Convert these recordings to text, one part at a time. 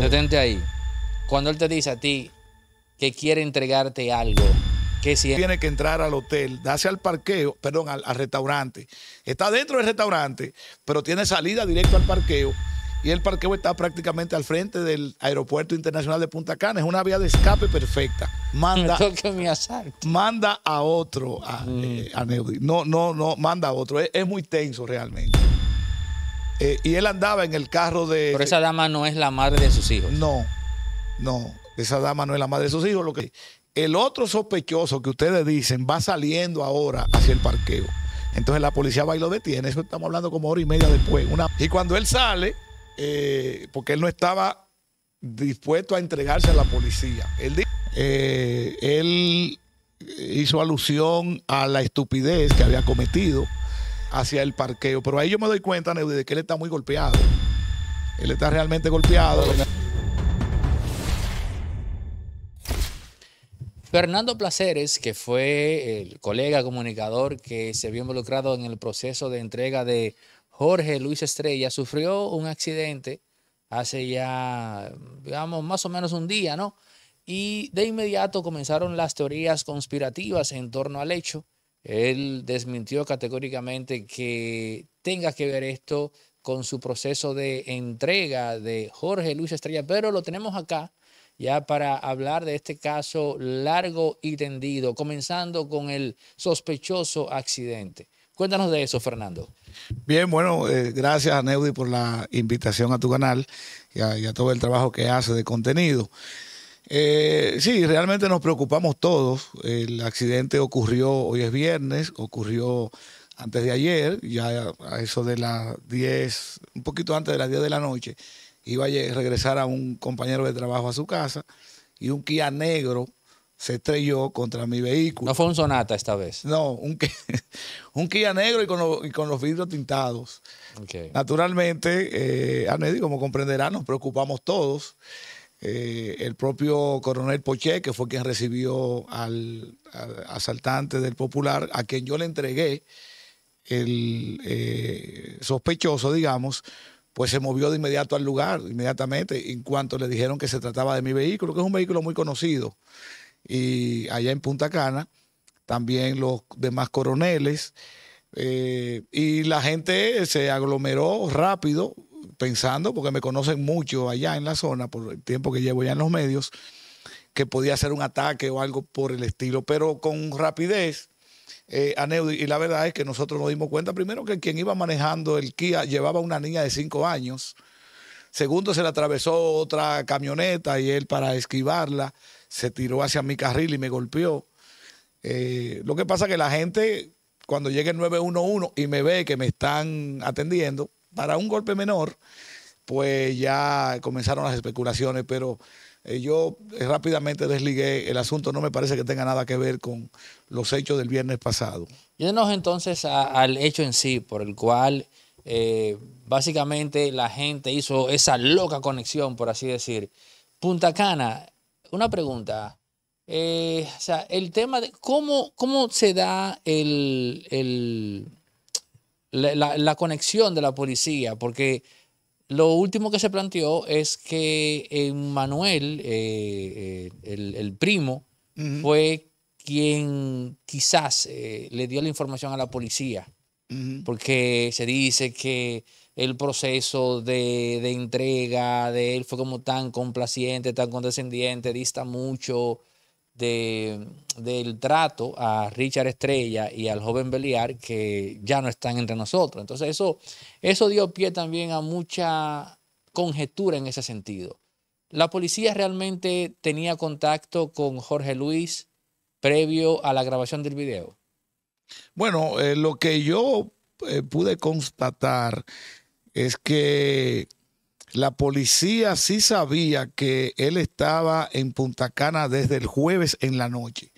Detente ahí. Cuando él te dice a ti que quiere entregarte algo, que si tiene que entrar al hotel, darse al parqueo, perdón, al, restaurante. Está dentro del restaurante, pero tiene salida directo al parqueo. Y el parqueo está prácticamente al frente del Aeropuerto Internacional de Punta Cana. Es una vía de escape perfecta. Manda, manda a otro, a, mm. eh, a No, no, no, manda a otro. es muy tenso realmente. Eh, y él andaba en el carro de. Pero esa dama no es la madre de sus hijos. No, no, esa dama no es la madre de sus hijos. Lo que, el otro sospechoso que ustedes dicen va saliendo ahora hacia el parqueo. Entonces la policía va y lo detiene. Eso estamos hablando como hora y media después. y cuando él sale, eh, porque él no estaba dispuesto a entregarse a la policía. Él, eh, él hizo alusión a la estupidez que había cometido hacia el parqueo. Pero ahí yo me doy cuenta, Neudi, de que él está muy golpeado. Él está realmente golpeado. Fernando Placeres, que fue el colega comunicador que se vio involucrado en el proceso de entrega de Jorge Luis Estrella, sufrió un accidente hace ya, digamos, más o menos un día, ¿no? Y de inmediato comenzaron las teorías conspirativas en torno al hecho. Él desmintió categóricamente que tenga que ver esto con su proceso de entrega de Jorge Luis Estrella, pero lo tenemos acá ya para hablar de este caso largo y tendido, comenzando con el sospechoso accidente. Cuéntanos de eso, Fernando. Bien, bueno, eh, gracias a Neudi por la invitación a tu canal y a todo el trabajo que hace de contenido. Eh, sí, realmente nos preocupamos todos. El accidente ocurrió, hoy es viernes, ocurrió antes de ayer, ya a eso de las 10, un poquito antes de las 10 de la noche, iba a regresar a un compañero de trabajo a su casa y un Kia negro se estrelló contra mi vehículo. No fue un Sonata esta vez. No, un, Kia negro y con, los vidrios tintados. Naturalmente, eh, como comprenderán, nos preocupamos todos. Eh, el propio coronel poche que fue quien recibió al, asaltante del Popular, a quien yo le entregué el eh, sospechoso, digamos, pues se movió de inmediato al lugar, inmediatamente, en cuanto le dijeron que se trataba de mi vehículo, que es un vehículo muy conocido. Y allá en Punta Cana, también los demás coroneles. Eh, y la gente se aglomeró rápido, pensando, porque me conocen mucho allá en la zona, por el tiempo que llevo ya en los medios, que podía hacer un ataque o algo por el estilo, pero con rapidez. Eh, y la verdad es que nosotros nos dimos cuenta, primero, que quien iba manejando el Kia llevaba una niña de cinco años. Segundo, se le atravesó otra camioneta y él, para esquivarla, se tiró hacia mi carril y me golpeó. Eh, lo que pasa es que la gente, cuando llega el 911 y me ve que me están atendiendo, para un golpe menor, pues ya comenzaron las especulaciones, pero eh, yo eh, rápidamente desligué el asunto, no me parece que tenga nada que ver con los hechos del viernes pasado. Llévenos entonces al hecho en sí, por el cual eh, básicamente la gente hizo esa loca conexión, por así decir. Punta Cana, una pregunta. o sea, el tema de cómo, cómo se da el la, conexión de la policía, porque lo último que se planteó es que Manuel, eh, eh, el, primo, fue quien quizás eh, le dio la información a la policía, porque se dice que el proceso de, de, entrega de él fue como tan complaciente, tan condescendiente, dista mucho de, del trato a Richard Estrella y al joven Beliar que ya no están entre nosotros. Entonces eso, eso dio pie también a mucha conjetura en ese sentido. La policía realmente tenía contacto con Jorge Luis previo a la grabación del video. Bueno, eh, lo que yo eh, pude constatar es que la policía sí sabía que él estaba en Punta Cana desde el jueves en la noche,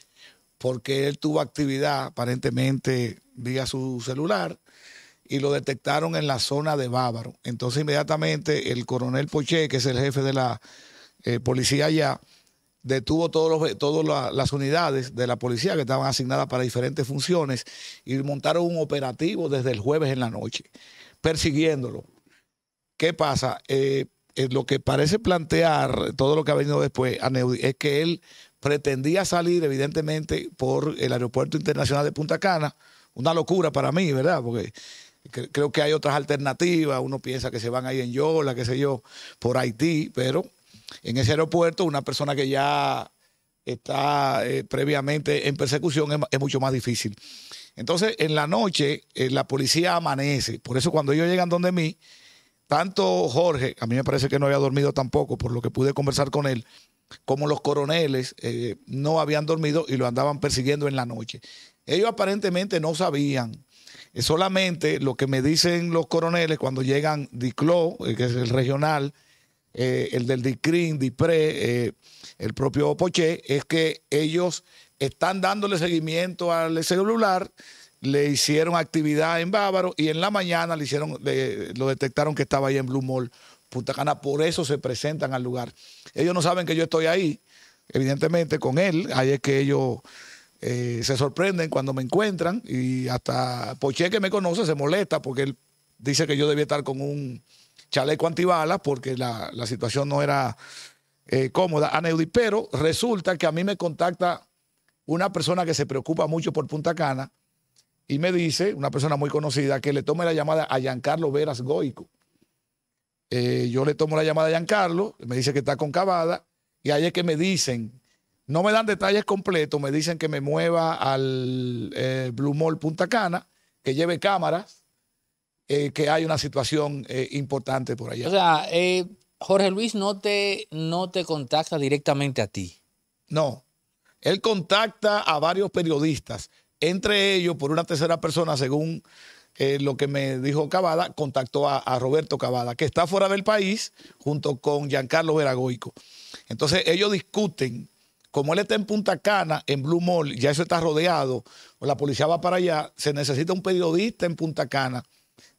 porque él tuvo actividad aparentemente vía su celular y lo detectaron en la zona de Bávaro. Entonces inmediatamente el coronel Poche, que es el jefe de la eh, policía allá, detuvo todas las unidades de la policía que estaban asignadas para diferentes funciones y montaron un operativo desde el jueves en la noche, persiguiéndolo. ¿Qué pasa? Eh, eh, lo que parece plantear todo lo que ha venido después a Neudi es que él pretendía salir, evidentemente, por el Aeropuerto Internacional de Punta Cana. Una locura para mí, ¿verdad? Porque creo que hay otras alternativas. Uno piensa que se van ahí en Yola, qué sé yo, por Haití, pero en ese aeropuerto una persona que ya está eh, previamente en persecución es, mucho más difícil. Entonces, en la noche, la policía amanece. Por eso cuando ellos llegan donde mí, tanto Jorge, a mí me parece que no había dormido tampoco, por lo que pude conversar con él, como los coroneles eh, no habían dormido y lo andaban persiguiendo en la noche. Ellos aparentemente no sabían. solamente lo que me dicen los coroneles cuando llegan DICLO, eh, que es el regional, eh, el del DICRIN, DIPRE, el propio poche, es que ellos están dándole seguimiento al celular, le hicieron actividad en Bávaro y en la mañana le hicieron, lo detectaron que estaba ahí en Blue Mall, Punta Cana, por eso se presentan al lugar. Ellos no saben que yo estoy ahí, evidentemente con él, ahí es que ellos eh, se sorprenden cuando me encuentran y hasta poche que me conoce se molesta porque él dice que yo debía estar con un chaleco antibalas porque la, situación no era eh, cómoda pero resulta que a mí me contacta una persona que se preocupa mucho por Punta Cana, y me dice, una persona muy conocida, que le tome la llamada a Giancarlo Veras Goico. Eh, yo le tomo la llamada a Giancarlo, me dice que está concavada y ahí es que me dicen, no me dan detalles completos, me dicen que me mueva al eh, Blue Mall Punta Cana, que lleve cámaras, eh, que hay una situación importante por allá. O sea, Jorge Luis no te, no te contacta directamente a ti. No, él contacta a varios periodistas entre ellos por una tercera persona, según eh, lo que me dijo Cavada, contactó a, Roberto Cavada, que está fuera del país, junto con Giancarlo Veragoico. Entonces ellos discuten, como él está en Punta Cana, en Blue Mall, ya eso está rodeado, la policía va para allá, se necesita un periodista en Punta Cana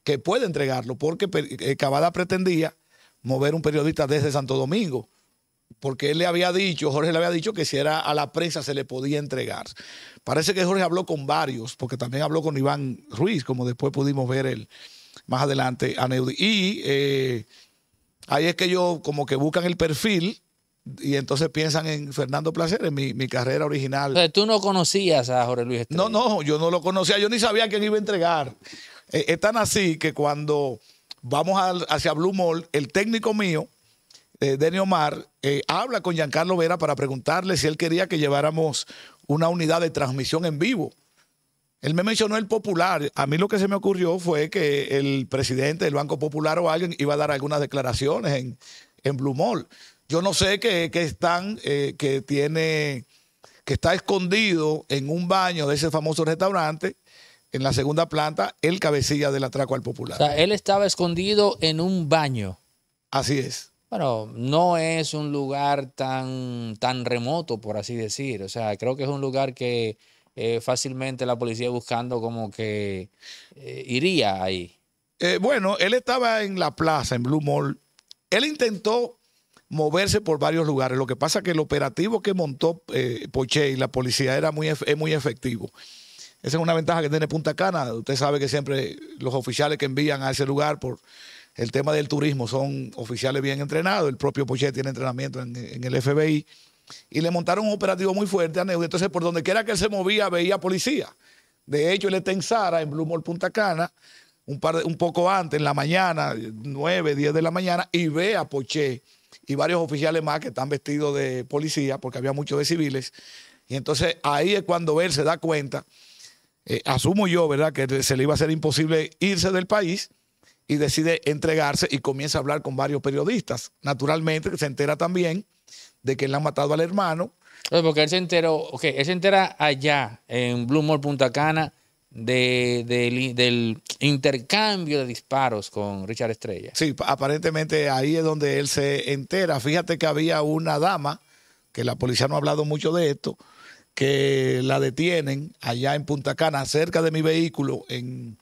que pueda entregarlo, porque eh, Cavada pretendía mover un periodista desde Santo Domingo porque él le había dicho, Jorge le había dicho que si era a la prensa se le podía entregar. Parece que Jorge habló con varios, porque también habló con Iván Ruiz, como después pudimos ver él más adelante a Neudi. Y eh, ahí es que yo como que buscan el perfil y entonces piensan en Fernando Placer, en mi, carrera original. Entonces, tú no conocías a Jorge Luis No, no, yo no lo conocía, yo ni sabía quién iba a entregar. Eh, es tan así que cuando vamos hacia Blue Mall, el técnico mío, eh, Denio Omar eh, habla con Giancarlo Vera para preguntarle si él quería que lleváramos una unidad de transmisión en vivo. Él me mencionó el popular. A mí lo que se me ocurrió fue que el presidente del Banco Popular o alguien iba a dar algunas declaraciones en, en Blue Mall. Yo no sé qué están, eh, que tiene, que está escondido en un baño de ese famoso restaurante en la segunda planta el cabecilla del atraco al popular. O sea, él estaba escondido en un baño. Así es bueno, no es un lugar tan, tan remoto, por así decir. O sea, creo que es un lugar que eh, fácilmente la policía buscando como que eh, iría ahí. Eh, bueno, él estaba en la plaza, en Blue Mall. Él intentó moverse por varios lugares. Lo que pasa es que el operativo que montó Poche y la policía era muy, es muy efectivo. Esa es una ventaja que tiene Punta Cana. Usted sabe que siempre los oficiales que envían a ese lugar por el tema del turismo son oficiales bien entrenados, el propio Pochet tiene entrenamiento en, el FBI, y le montaron un operativo muy fuerte a neud Entonces, por donde quiera que él se movía, veía policía. De hecho, él está en Sara, en Blue Punta Cana, un, par un poco antes, en la mañana, 9, 10 de la mañana, y ve a Poché y varios oficiales más que están vestidos de policía, porque había muchos de civiles. Y entonces ahí es cuando él se da cuenta, eh, asumo yo, ¿verdad?, que se le iba a ser imposible irse del país y decide entregarse y comienza a hablar con varios periodistas. Naturalmente, se entera también de que él ha matado al hermano. Porque él se enteró, ok, él se entera allá en Blue Mall Punta Cana de, del intercambio de disparos con Richard Estrella. Sí, aparentemente ahí es donde él se entera. Fíjate que había una dama, que la policía no ha hablado mucho de esto, que la detienen allá en Punta Cana, cerca de mi vehículo, en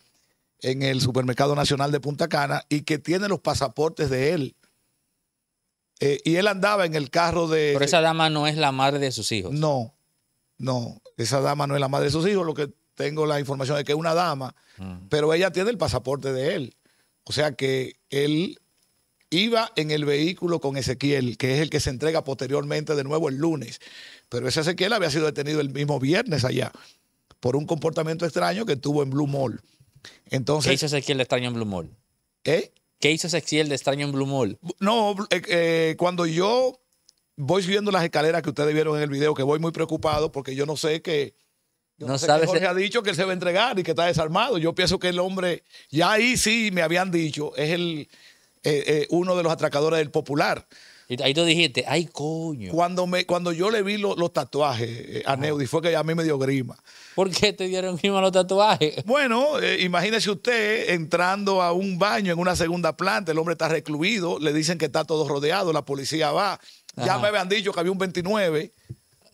en el Supermercado Nacional de Punta Cana y que tiene los pasaportes de él. Eh, y él andaba en el carro de... Pero esa dama no es la madre de sus hijos. No, no, esa dama no es la madre de sus hijos, lo que tengo la información es que es una dama, mm. pero ella tiene el pasaporte de él. O sea que él iba en el vehículo con Ezequiel, que es el que se entrega posteriormente de nuevo el lunes. Pero ese Ezequiel había sido detenido el mismo viernes allá por un comportamiento extraño que tuvo en Blue Mall. Entonces, ¿Qué hizo Ezequiel de extraño en Blue Mall? ¿Eh? ¿Qué hizo Ezequiel de extraño en Blue Mall? No, eh, eh, cuando yo voy subiendo las escaleras que ustedes vieron en el video, que voy muy preocupado porque yo no sé que. no, Jorge ha dicho que él se va a entregar y que está desarmado. Yo pienso que el hombre, ya ahí sí me habían dicho, es el eh, uno de los atracadores del Popular ahí tú dijiste, ay, coño. Cuando, me, cuando yo le vi los tatuajes eh, a Neudi, fue que a mí me dio grima. ¿Por qué te dieron grima los tatuajes? Bueno, eh, imagínese usted entrando a un baño en una segunda planta, el hombre está recluido, le dicen que está todo rodeado, la policía va. Ya me habían dicho que había un 29.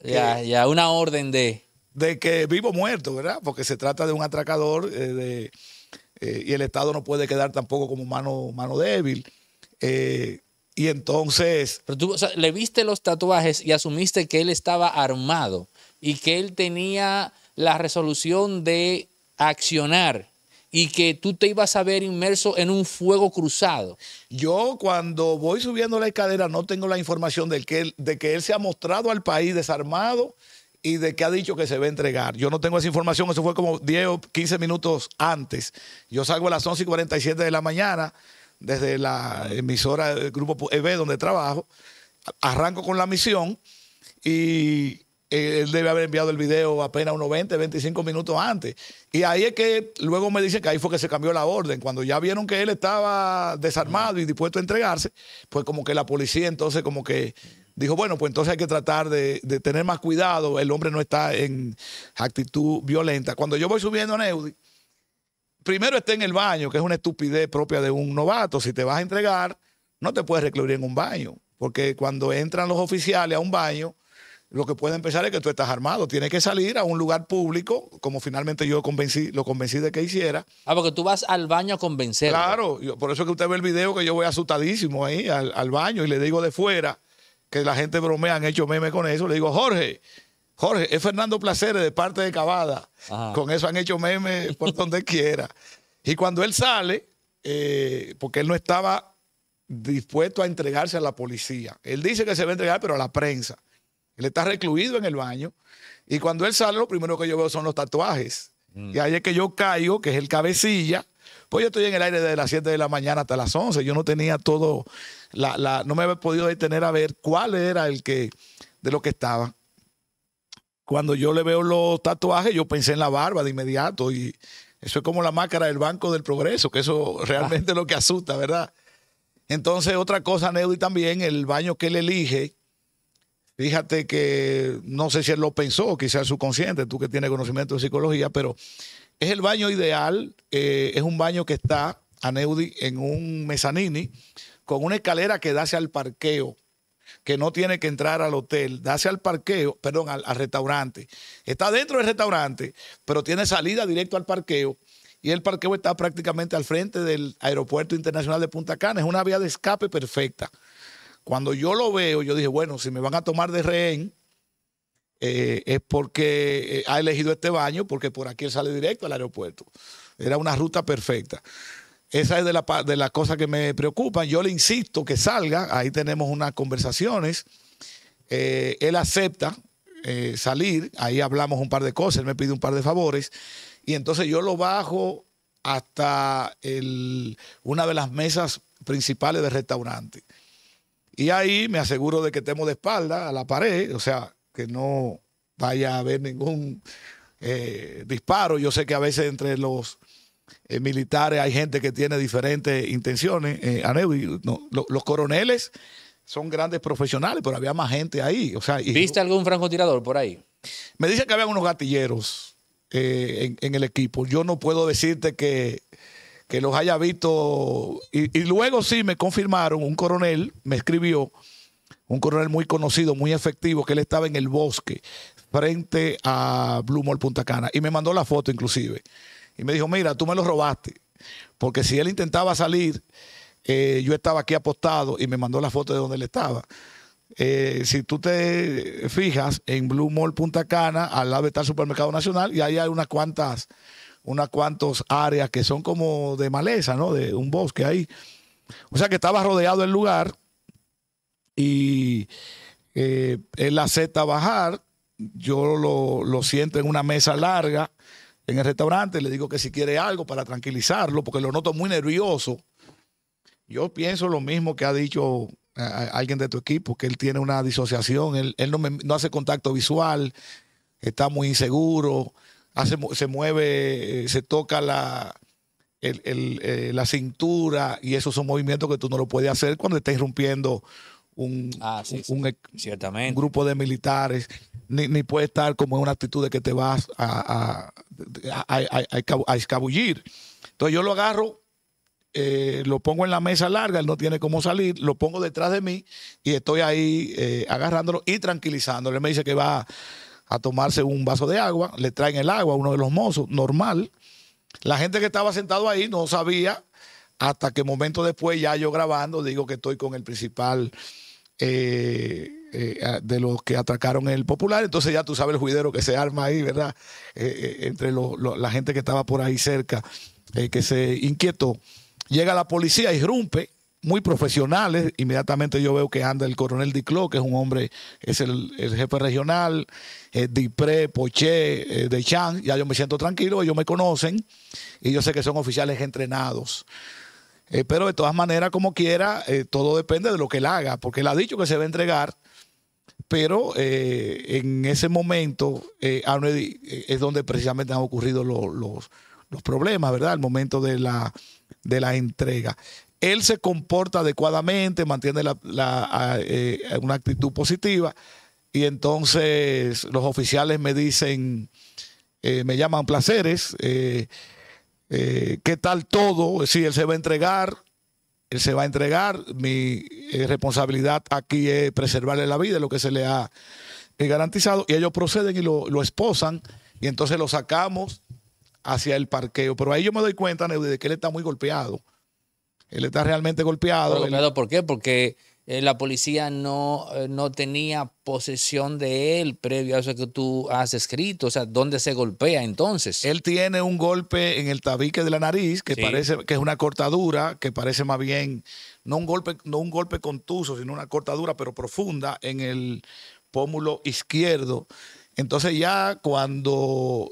Ya, ya, una orden de. De que vivo muerto, ¿verdad? Porque se trata de un atracador eh, y el Estado no puede quedar tampoco como mano, mano débil. Eh, y entonces. Pero tú le viste los tatuajes y asumiste que él estaba armado y que él tenía la resolución de accionar y que tú te ibas a ver inmerso en un fuego cruzado. Yo cuando voy subiendo la escalera no tengo la información de que él, de que él se ha mostrado al país desarmado y de que ha dicho que se va a entregar. Yo no tengo esa información, eso fue como 10 o 15 minutos antes. Yo salgo a las 11 y 47 de la mañana desde la emisora del Grupo EB donde trabajo. Arranco con la misión y eh, él debe haber enviado el video apenas unos 20, 25 minutos antes. Y ahí es que luego me dicen que ahí fue que se cambió la orden. Cuando ya vieron que él estaba desarmado y dispuesto a entregarse, pues como que la policía entonces como que dijo, bueno, pues entonces hay que tratar de, de tener más cuidado, el hombre no está en actitud violenta. Cuando yo voy subiendo a Neudi, primero esté en el baño, que es una estupidez propia de un novato. Si te vas a entregar, no te puedes recluir en un baño, porque cuando entran los oficiales a un baño, lo que puede empezar es que tú estás armado. Tienes que salir a un lugar público, como finalmente yo lo convencí de que hiciera. Ah, porque tú vas al baño a convencer. Claro, por eso que usted ve el video que yo voy asustadísimo ahí al, baño y le digo de fuera, que la gente bromea, han hecho meme con eso. Le digo, Jorge, Jorge, es Fernando Placeres de parte de Cavada. Con eso han hecho memes por donde quiera. Y cuando él sale, eh, porque él no estaba dispuesto a entregarse a la policía. Él dice que se va a entregar, pero a la prensa. Él está recluido en el baño. Y cuando él sale, lo primero que yo veo son los tatuajes. Mm. Y ahí es que yo caigo, que es el cabecilla. Pues yo estoy en el aire desde las 7 de la mañana hasta las 11. Yo no tenía todo, la, no me había podido detener a ver cuál era el que, de lo que estaba cuando yo le veo los tatuajes, yo pensé en la barba de inmediato y eso es como la máscara del Banco del Progreso, que eso ah. realmente es lo que asusta, ¿verdad? Entonces, otra cosa, Neudi, también, el baño que él elige, fíjate que no sé si él lo pensó, quizás subconsciente, tú que tienes conocimiento de psicología, pero es el baño ideal, eh, es un baño que está, a Neudi, en un mezanini, con una escalera que da hacia el parqueo que no tiene que entrar al hotel, darse al parqueo, perdón, al, restaurante. Está dentro del restaurante, pero tiene salida directo al parqueo y el parqueo está prácticamente al frente del Aeropuerto Internacional de Punta Cana. Es una vía de escape perfecta. Cuando yo lo veo, yo dije, bueno, si me van a tomar de rehén, eh, es porque eh, ha elegido este baño, porque por aquí sale directo al aeropuerto. Era una ruta perfecta. Esa es de las de cosas que me preocupan. Yo le insisto que salga, ahí tenemos unas conversaciones. Eh, él acepta eh, salir, ahí hablamos un par de cosas, él me pide un par de favores, y entonces yo lo bajo hasta el, una de las mesas principales del restaurante. Y ahí me aseguro de que estemos de espalda a la pared, o sea, que no vaya a haber ningún eh, disparo. Yo sé que a veces entre los eh, militares, hay gente que tiene diferentes intenciones. Eh, los coroneles son grandes profesionales, pero había más gente ahí. O sea, ¿Viste algún francotirador por ahí? Me dicen que había unos gatilleros eh, en, el equipo. Yo no puedo decirte que, que los haya visto. Y, luego sí me confirmaron, un coronel me escribió, un coronel muy conocido, muy efectivo, que él estaba en el bosque frente a Mall Punta Cana y me mandó la foto inclusive. Y me dijo, mira, tú me lo robaste. Porque si él intentaba salir, eh, yo estaba aquí apostado y me mandó la foto de donde él estaba. Eh, si tú te fijas en Blue Mall Punta Cana, al lado está el Supermercado Nacional y ahí hay unas cuantas, unas áreas que son como de maleza, ¿no? De un bosque ahí. O sea que estaba rodeado el lugar y eh, él acepta bajar. Yo lo, lo siento en una mesa larga en el restaurante, le digo que si quiere algo para tranquilizarlo, porque lo noto muy nervioso. Yo pienso lo mismo que ha dicho eh, alguien de tu equipo, que él tiene una disociación, él, no, hace contacto visual, está muy inseguro, hace, se mueve, eh, se toca la, eh, la cintura y esos son movimientos que tú no lo puedes hacer cuando estás rompiendo un, ah, un, grupo de militares, ni, ni puede estar como en una actitud de que te vas a a, escabullir. Entonces yo lo agarro, eh, lo pongo en la mesa larga, él no tiene cómo salir, lo pongo detrás de mí y estoy ahí eh, agarrándolo y tranquilizándolo. Él me dice que va a tomarse un vaso de agua, le traen el agua a uno de los mozos, normal. La gente que estaba sentado ahí no sabía hasta que momento después ya yo grabando digo que estoy con el principal eh, eh, de los que atacaron el popular. Entonces ya tú sabes el juidero que se arma ahí, ¿verdad? Eh, eh, entre la gente que estaba por ahí cerca, que se inquietó. Llega la policía, y irrumpe, muy profesionales. Inmediatamente yo veo que anda el coronel Diclo, que es un hombre, es el, jefe regional, Dipré, Poché, De Chan. Ya yo me siento tranquilo, ellos me conocen y yo sé que son oficiales entrenados. pero de todas maneras, como quiera, todo depende de lo que él haga, porque él ha dicho que se va a entregar pero eh, en ese momento eh, eh, es donde precisamente han ocurrido los, problemas, ¿verdad? El momento de la, entrega. Él se comporta adecuadamente, mantiene una actitud positiva y entonces los oficiales me dicen, me llaman placeres, ¿qué tal todo? Si él se va a entregar, él se va a entregar. Mi eh, responsabilidad aquí es preservarle la vida, lo que se le ha eh, garantizado. Y ellos proceden y lo, esposan y entonces lo sacamos hacia el parqueo. Pero ahí yo me doy cuenta, de que él está muy golpeado. Él está realmente golpeado. ¿Golpeado por qué? Porque eh, la policía eh, no, tenía posesión de él previo a eso que tú has escrito. O sea, ¿dónde se golpea entonces? Él tiene un golpe en el tabique de la nariz, que parece que es una cortadura, que parece más bien, no un golpe, no un golpe contuso, sino una cortadura, pero profunda en el pómulo izquierdo. Entonces ya cuando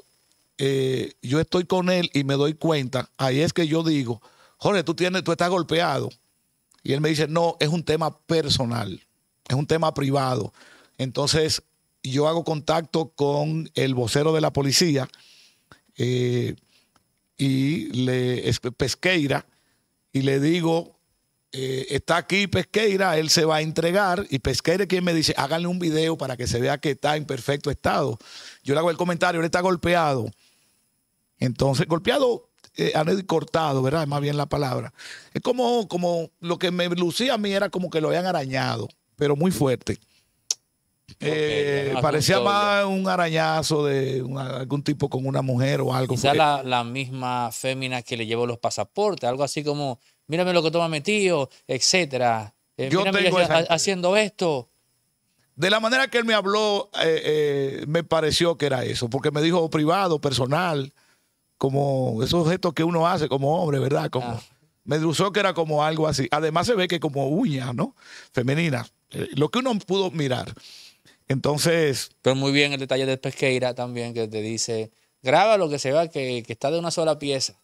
eh, yo estoy con él y me doy cuenta, ahí es que yo digo, Jorge, tú, tienes, tú estás golpeado. Y él me dice, no, es un tema personal, es un tema privado. Entonces yo hago contacto con el vocero de la policía eh, y le, Pesqueira y le digo, eh, está aquí Pesqueira, él se va a entregar y Pesqueira quien me dice, háganle un video para que se vea que está en perfecto estado. Yo le hago el comentario, él está golpeado. Entonces, golpeado eh, han cortado, ¿verdad? Es más bien la palabra. Es como, como lo que me lucía a mí era como que lo habían arañado, pero muy fuerte. Eh, parecía más un arañazo de algún tipo con una mujer o algo. Quizá la, la, misma fémina que le llevó los pasaportes, algo así como, mírame lo que toma mi tío, etcétera. Eh, Yo tengo haciendo esto. De la manera que él me habló, eh, me pareció que era eso, porque me dijo privado, personal como esos gestos que uno hace como hombre, ¿verdad? Como que era como algo así. Además se ve que como uñas, ¿no? Femeninas. Eh, lo que uno pudo mirar. Entonces. Pero muy bien el detalle de Pesqueira también, que te dice: graba lo que se vea que, está de una sola pieza.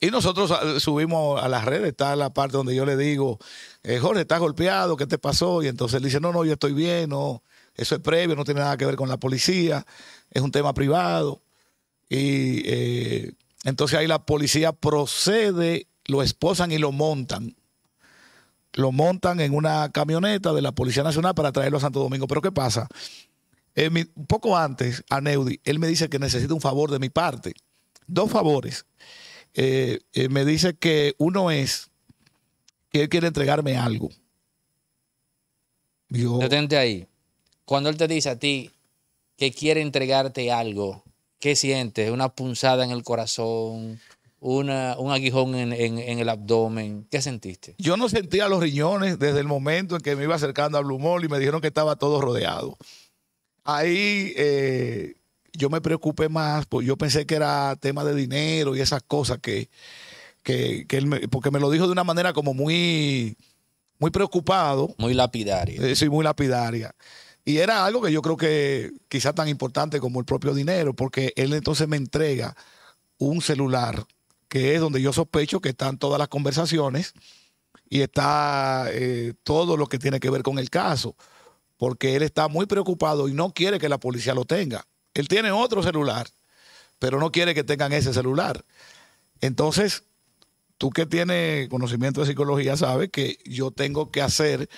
Y nosotros ah, subimos a las redes, está la parte donde yo le digo, eh, Jorge, estás golpeado, ¿qué te pasó? Y entonces le dice, no, no, yo estoy bien, no, eso es previo, no tiene nada que ver con la policía, es un tema privado. Y eh, entonces ahí la policía procede, lo esposan y lo montan. Lo montan en una camioneta de la Policía Nacional para traerlo a Santo Domingo. Pero ¿qué pasa? Eh, un poco antes, a Neudi, él me dice que necesita un favor de mi parte. Dos favores. Eh, me dice que uno es que él quiere entregarme algo. Detente ahí. Cuando él te dice a ti que quiere entregarte algo, ¿Qué sientes? ¿Una punzada en el corazón? un aguijón en, el abdomen. ¿Qué sentiste? Yo no sentía los riñones desde el momento en que me iba acercando a Blue Mall y me dijeron que estaba todo rodeado. Ahí eh, yo me preocupé más, pues yo pensé que era tema de dinero y esas cosas que, que, que él porque me lo dijo de una manera como muy, muy preocupado. Muy lapidaria. Eh, sí, muy lapidaria. Y era algo que yo creo que quizá tan importante como el propio dinero, porque él entonces me entrega un celular, que es donde yo sospecho que están todas las conversaciones y está eh, todo lo que tiene que ver con el caso, porque él está muy preocupado y no quiere que la policía lo tenga. Él tiene otro celular, pero no quiere que tengan ese celular. Entonces, tú que tienes conocimiento de psicología sabes que yo tengo que hacer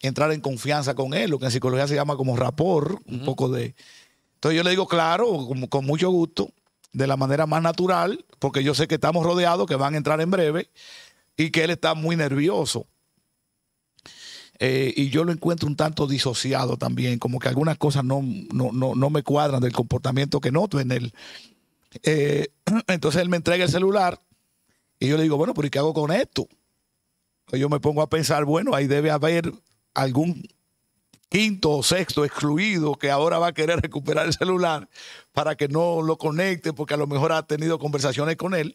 entrar en confianza con él, lo que en psicología se llama como rapor, un poco de... Entonces yo le digo, claro, con, mucho gusto, de la manera más natural, porque yo sé que estamos rodeados, que van a entrar en breve, y que él está muy nervioso. Eh, y yo lo encuentro un tanto disociado también, como que algunas cosas no, me cuadran del comportamiento que noto en él. Eh, entonces él me entrega el celular y yo le digo, bueno, pero ¿y qué hago con esto? Pues yo me pongo a pensar, bueno, ahí debe haber algún quinto o sexto excluido que ahora va a querer recuperar el celular para que no lo conecte porque a lo mejor ha tenido conversaciones con él.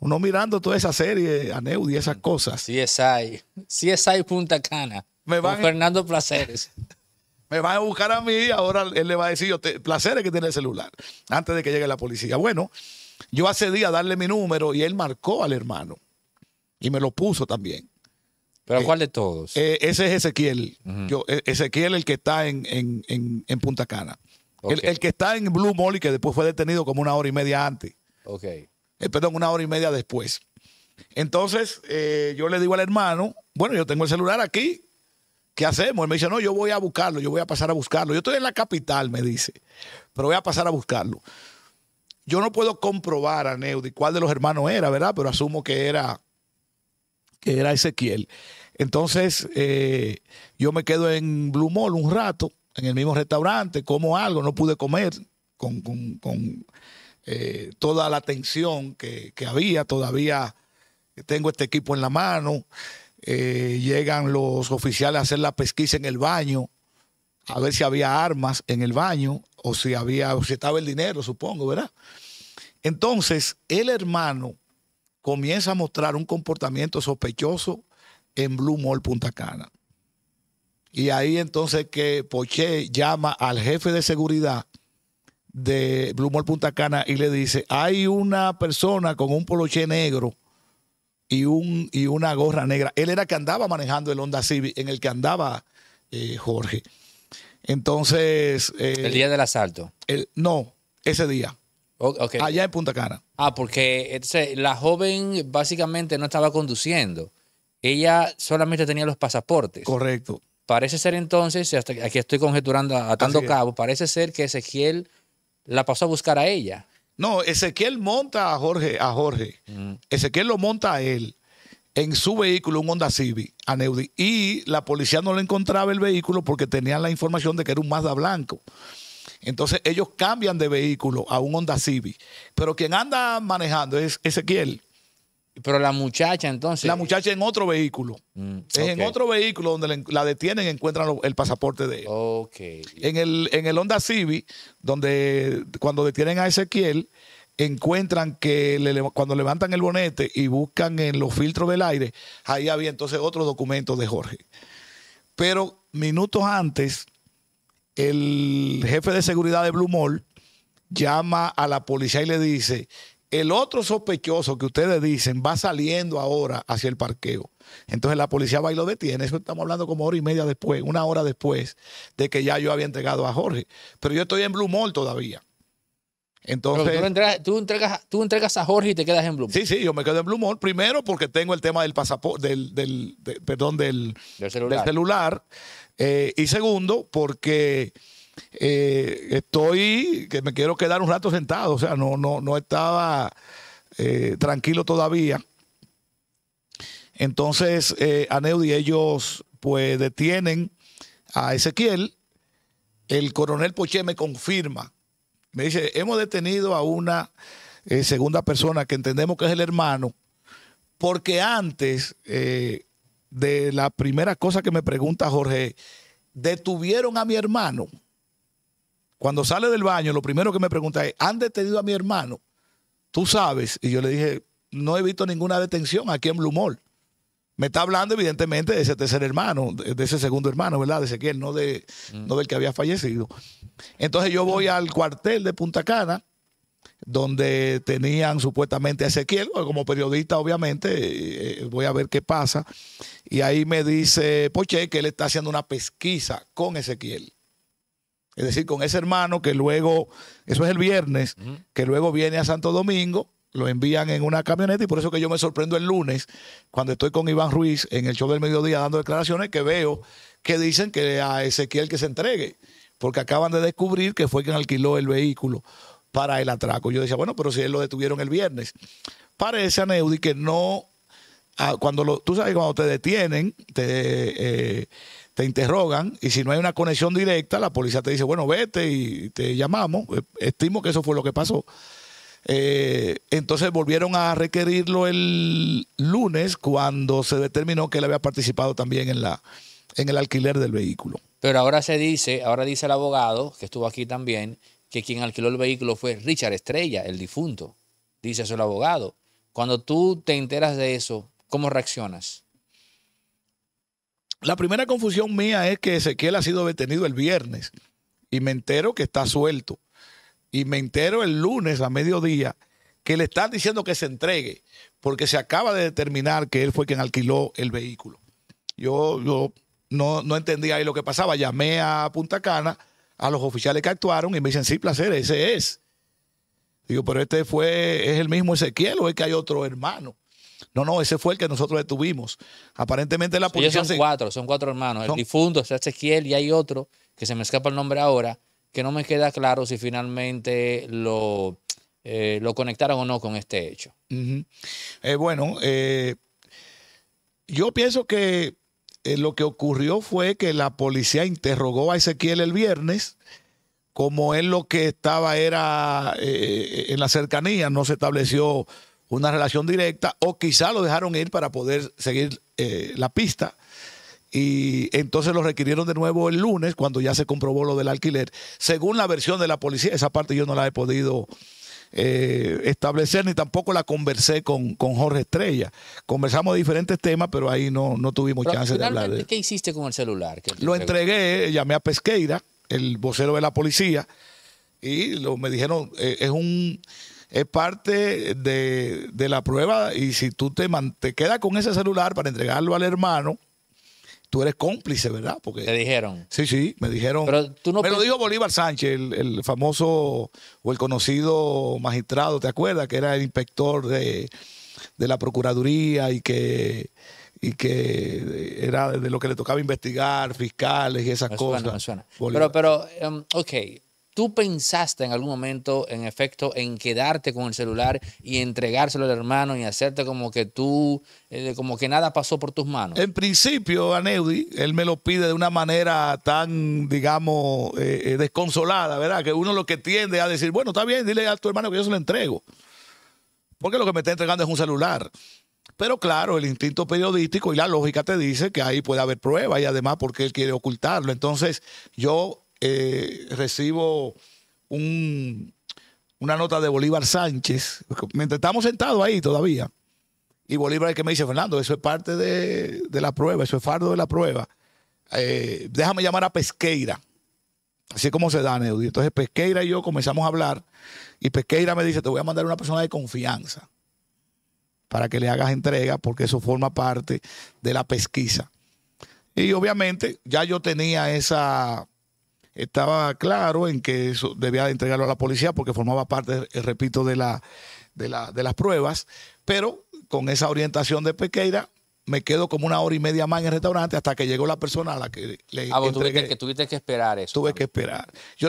Uno mirando toda esa serie, y esas mm, cosas. es CSI Punta Cana. Me con Fernando Placeres. Me van a buscar a mí ahora él le va a decir, yo te, Placeres que tiene el celular, antes de que llegue la policía. Bueno, yo hace a darle mi número y él marcó al hermano. Y me lo puso también. ¿Pero eh, cuál de todos? Eh, ese es Ezequiel. Eh, Ezequiel, el que está en, en, Punta Cana. El, que está en Blue Molly, que después fue detenido como una hora y media antes. Ok. perdón, una hora y media después. Entonces, yo le digo al hermano, bueno, yo tengo el celular aquí. ¿Qué hacemos? Él me dice, no, yo voy a buscarlo, yo voy a pasar a buscarlo. Yo estoy en la capital, me dice, pero voy a pasar a buscarlo. Yo no puedo comprobar a Neudi cuál de los hermanos era, ¿verdad? Pero asumo que era, que era Ezequiel. Entonces, eh, yo me quedo en Blue Mall un rato, en el mismo restaurante, como algo, no pude comer con, eh, toda la tensión que, había. Todavía tengo este equipo en la mano. Eh, llegan los oficiales a hacer la pesquisa en el baño, a ver si había armas en el baño o si había, o si estaba el dinero, supongo, ¿verdad? Entonces, el hermano comienza a mostrar un comportamiento sospechoso en Blue Mall Punta Cana. Y ahí entonces que Poché llama al jefe de seguridad de Blue Mall Punta Cana y le dice, hay una persona con un poloche negro y, un, y una gorra negra. Él era que andaba manejando el Honda Civic, en el que andaba eh, Jorge. Entonces... Eh, el día del asalto. El, no, ese día. Allá en Punta Cana. Ah, porque la joven básicamente no estaba conduciendo ella solamente tenía los pasaportes. Correcto. Parece ser entonces, hasta aquí estoy conjeturando, atando cabo, parece ser que Ezequiel la pasó a buscar a ella. No, Ezequiel monta a Jorge, a Jorge. Mm. Ezequiel lo monta a él en su vehículo, un Honda Civic, a Neudi. Y la policía no le encontraba el vehículo porque tenían la información de que era un Mazda blanco. Entonces ellos cambian de vehículo a un Honda Civic. Pero quien anda manejando es Ezequiel. Pero la muchacha entonces. La eh, muchacha en otro vehículo. Mm, es en otro vehículo donde la detienen y encuentran el pasaporte de él. Ok. En el, en el Honda Civic, donde cuando detienen a Ezequiel, encuentran que cuando levantan el bonete y buscan en los filtros del aire, ahí había entonces otro documento de Jorge. Pero minutos antes, el jefe de seguridad de Blue Mall llama a la policía y le dice el otro sospechoso que ustedes dicen va saliendo ahora hacia el parqueo. Entonces la policía va y lo detiene. Eso estamos hablando como hora y media después, una hora después de que ya yo había entregado a Jorge. Pero yo estoy en Blue Mall todavía. Entonces, tú, entregas, tú, entregas, a Jorge y te quedas en Blue Mall. Sí, sí, yo me quedo en Blue Mall. Primero porque tengo el tema del pasaporte, del, del perdón, del, celular. Eh, y segundo porque eh, estoy, que me quiero quedar un rato sentado, o sea, no, no, no estaba eh, tranquilo todavía. Entonces, eh, y ellos pues detienen a Ezequiel. El coronel Poché me confirma. Me dice, hemos detenido a una eh, segunda persona que entendemos que es el hermano, porque antes de la primera cosa que me pregunta Jorge, detuvieron a mi hermano cuando sale del baño, lo primero que me pregunta es, ¿han detenido a mi hermano? Tú sabes. Y yo le dije, no he visto ninguna detención aquí en Blue Me está hablando, evidentemente, de ese tercer hermano, de ese segundo hermano, ¿verdad? De Ezequiel, no, de, mm. del que había fallecido. Entonces yo voy al cuartel de Punta Cana, donde tenían supuestamente a Ezequiel, como periodista obviamente, eh, voy a ver qué pasa, y ahí me dice Poche que él está haciendo una pesquisa con Ezequiel es decir, con ese hermano que luego, eso es el viernes, que luego viene a Santo Domingo, lo envían en una camioneta y por eso que yo me sorprendo el lunes cuando estoy con Iván Ruiz en el show del mediodía dando declaraciones que veo que dicen que a Ezequiel que se entregue, porque acaban de descubrir que fue quien alquiló el vehículo para el atraco. Yo decía, bueno, pero si él lo detuvieron el viernes. Parece a Neudi que no, ah, cuando lo, tú sabes, cuando te detienen, te... Eh, te interrogan y si no hay una conexión directa, la policía te dice, bueno, vete y te llamamos. Eh, estimo que eso fue lo que pasó. Eh, entonces volvieron a requerirlo el lunes cuando se determinó que él había participado también en, la, en el alquiler del vehículo. Pero ahora se dice, ahora dice el abogado, que estuvo aquí también, que quien alquiló el vehículo fue Richard Estrella, el difunto. Dice eso el abogado. Cuando tú te enteras de eso, ¿cómo reaccionas? La primera confusión mía es que Ezequiel ha sido detenido el viernes y me entero que está suelto. Y me entero el lunes a mediodía que le están diciendo que se entregue porque se acaba de determinar que él fue quien alquiló el vehículo. Yo, yo no, no entendía ahí lo que pasaba. Llamé a Punta Cana, a los oficiales que actuaron y me dicen, sí, placer, ese es. Digo, pero este fue, es el mismo Ezequiel o es que hay otro hermano. No, no, ese fue el que nosotros detuvimos. Aparentemente la policía... son cuatro, son cuatro hermanos. El difunto, Ezequiel y hay otro, que se me escapa el nombre ahora, que no me queda claro si finalmente lo, eh, conectaron o no con este hecho. Eh, bueno, eh, yo pienso que lo que ocurrió fue que la policía interrogó a Ezequiel el viernes como él lo que estaba era en la cercanía, no se estableció una relación directa o quizá lo dejaron ir para poder seguir eh, la pista. Y entonces lo requirieron de nuevo el lunes cuando ya se comprobó lo del alquiler. Según la versión de la policía, esa parte yo no la he podido eh, establecer ni tampoco la conversé con, Jorge Estrella. Conversamos de diferentes temas, pero ahí no, tuvimos chance de hablar. De... ¿Qué hiciste con el celular? Lo entregué, llamé a Pesqueira, el vocero de la policía, y lo, me dijeron, eh, es un es parte de, la prueba y si tú te, te quedas con ese celular para entregarlo al hermano, tú eres cómplice, ¿verdad? Porque, te dijeron. Sí, sí, me dijeron. Pero tú no me lo dijo Bolívar Sánchez, el, el, famoso o el conocido magistrado, ¿te acuerdas? Que era el inspector de, la Procuraduría y que, y que era de lo que le tocaba investigar, fiscales y esas cosas. suena. Pero, pero, um, ok, ¿Tú pensaste en algún momento, en efecto, en quedarte con el celular y entregárselo al hermano y hacerte como que tú, eh, como que nada pasó por tus manos? En principio, Aneudi, él me lo pide de una manera tan, digamos, eh, eh, desconsolada, ¿verdad? Que uno lo que tiende a decir, bueno, está bien, dile a tu hermano que yo se lo entrego. Porque lo que me está entregando es un celular. Pero claro, el instinto periodístico y la lógica te dice que ahí puede haber pruebas y además porque él quiere ocultarlo. Entonces, yo eh, recibo una nota de Bolívar Sánchez, mientras estamos sentados ahí todavía, y Bolívar es que me dice, Fernando, eso es parte de, la prueba, eso es fardo de la prueba. Eh, déjame llamar a Pesqueira. Así es como se da, Neudi. Entonces Pesqueira y yo comenzamos a hablar y Pesqueira me dice, te voy a mandar una persona de confianza para que le hagas entrega porque eso forma parte de la pesquisa. Y obviamente ya yo tenía esa, estaba claro en que eso debía entregarlo a la policía porque formaba parte, eh, repito, de, la, de, las pruebas, pero con esa orientación de Pequeira me quedo como una hora y media más en el restaurante hasta que llegó la persona a la que le ah, tuviste que, que esperar eso. Tuve que esperar. Yo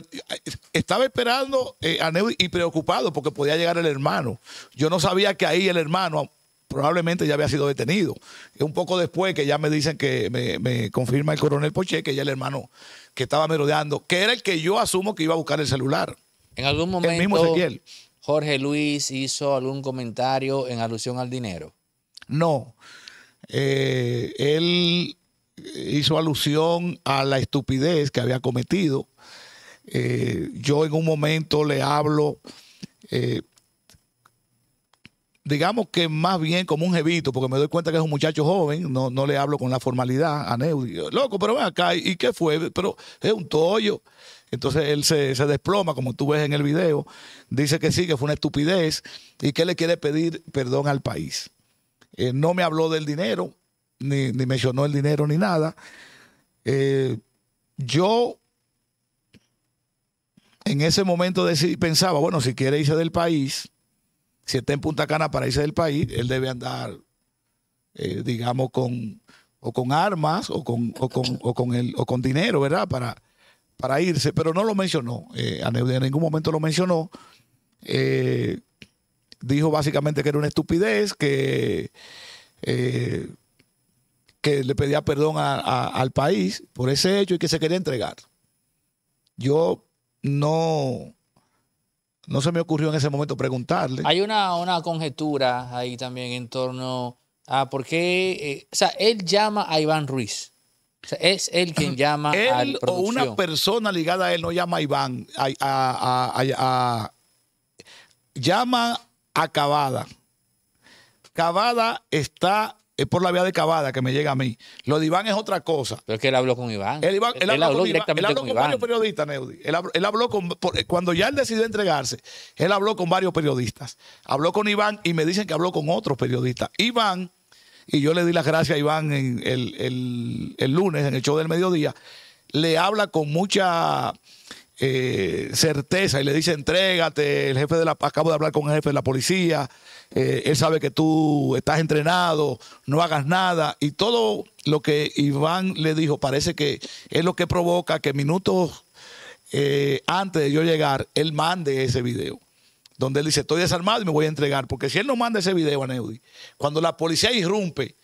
estaba esperando eh, a Neu y preocupado porque podía llegar el hermano. Yo no sabía que ahí el hermano probablemente ya había sido detenido. Es un poco después que ya me dicen que me, confirma el coronel Poche que ya el hermano que estaba merodeando, que era el que yo asumo que iba a buscar el celular. En algún momento, Jorge Luis hizo algún comentario en alusión al dinero. No. Eh, él hizo alusión a la estupidez que había cometido. Eh, yo en un momento le hablo, eh, digamos que más bien como un jevito, porque me doy cuenta que es un muchacho joven, no, le hablo con la formalidad a Loco, pero ven acá, ¿y qué fue? Pero es un tollo. Entonces él se, desploma, como tú ves en el video, dice que sí, que fue una estupidez y que le quiere pedir perdón al país. Eh, no me habló del dinero, ni, mencionó el dinero ni nada. Eh, yo en ese momento pensaba, bueno, si quiere irse del país, si está en Punta Cana para irse del país, él debe andar, eh, digamos, con o con armas o con, o con, dinero, ¿verdad? Para, para irse, pero no lo mencionó. Eh, en ningún momento lo mencionó. Eh, dijo básicamente que era una estupidez, que, que le pedía perdón al país por ese hecho y que se quería entregar. Yo no, no se me ocurrió en ese momento preguntarle. Hay una, una conjetura ahí también en torno a por qué, eh, o sea, él llama a Iván Ruiz. O sea, es él quien llama él o una persona ligada a él no llama a Iván, llama a Cavada. Cavada está es por la vía de Cavada que me llega a mí. Lo de Iván es otra cosa. Pero es que él habló con Iván. Él, habló, directamente con Iván. Él habló con, varios periodistas, Neudi. Él, habló, con, eh, cuando ya él decidió entregarse, él habló con varios periodistas. Habló con Iván y me dicen que habló con otros periodistas. Iván, y yo le di las gracias a Iván el, el lunes en el show del mediodía, le habla con mucha eh, certeza y le dice, entrégate, el jefe de la acabo de hablar con el jefe de la policía, eh, él sabe que tú estás entrenado, no hagas nada, y todo lo que Iván le dijo parece que es lo que provoca que minutos eh, antes de yo llegar, él mande ese video. Donde él dice, estoy desarmado y me voy a entregar. Porque si él no manda ese video a cuando la policía irrumpe,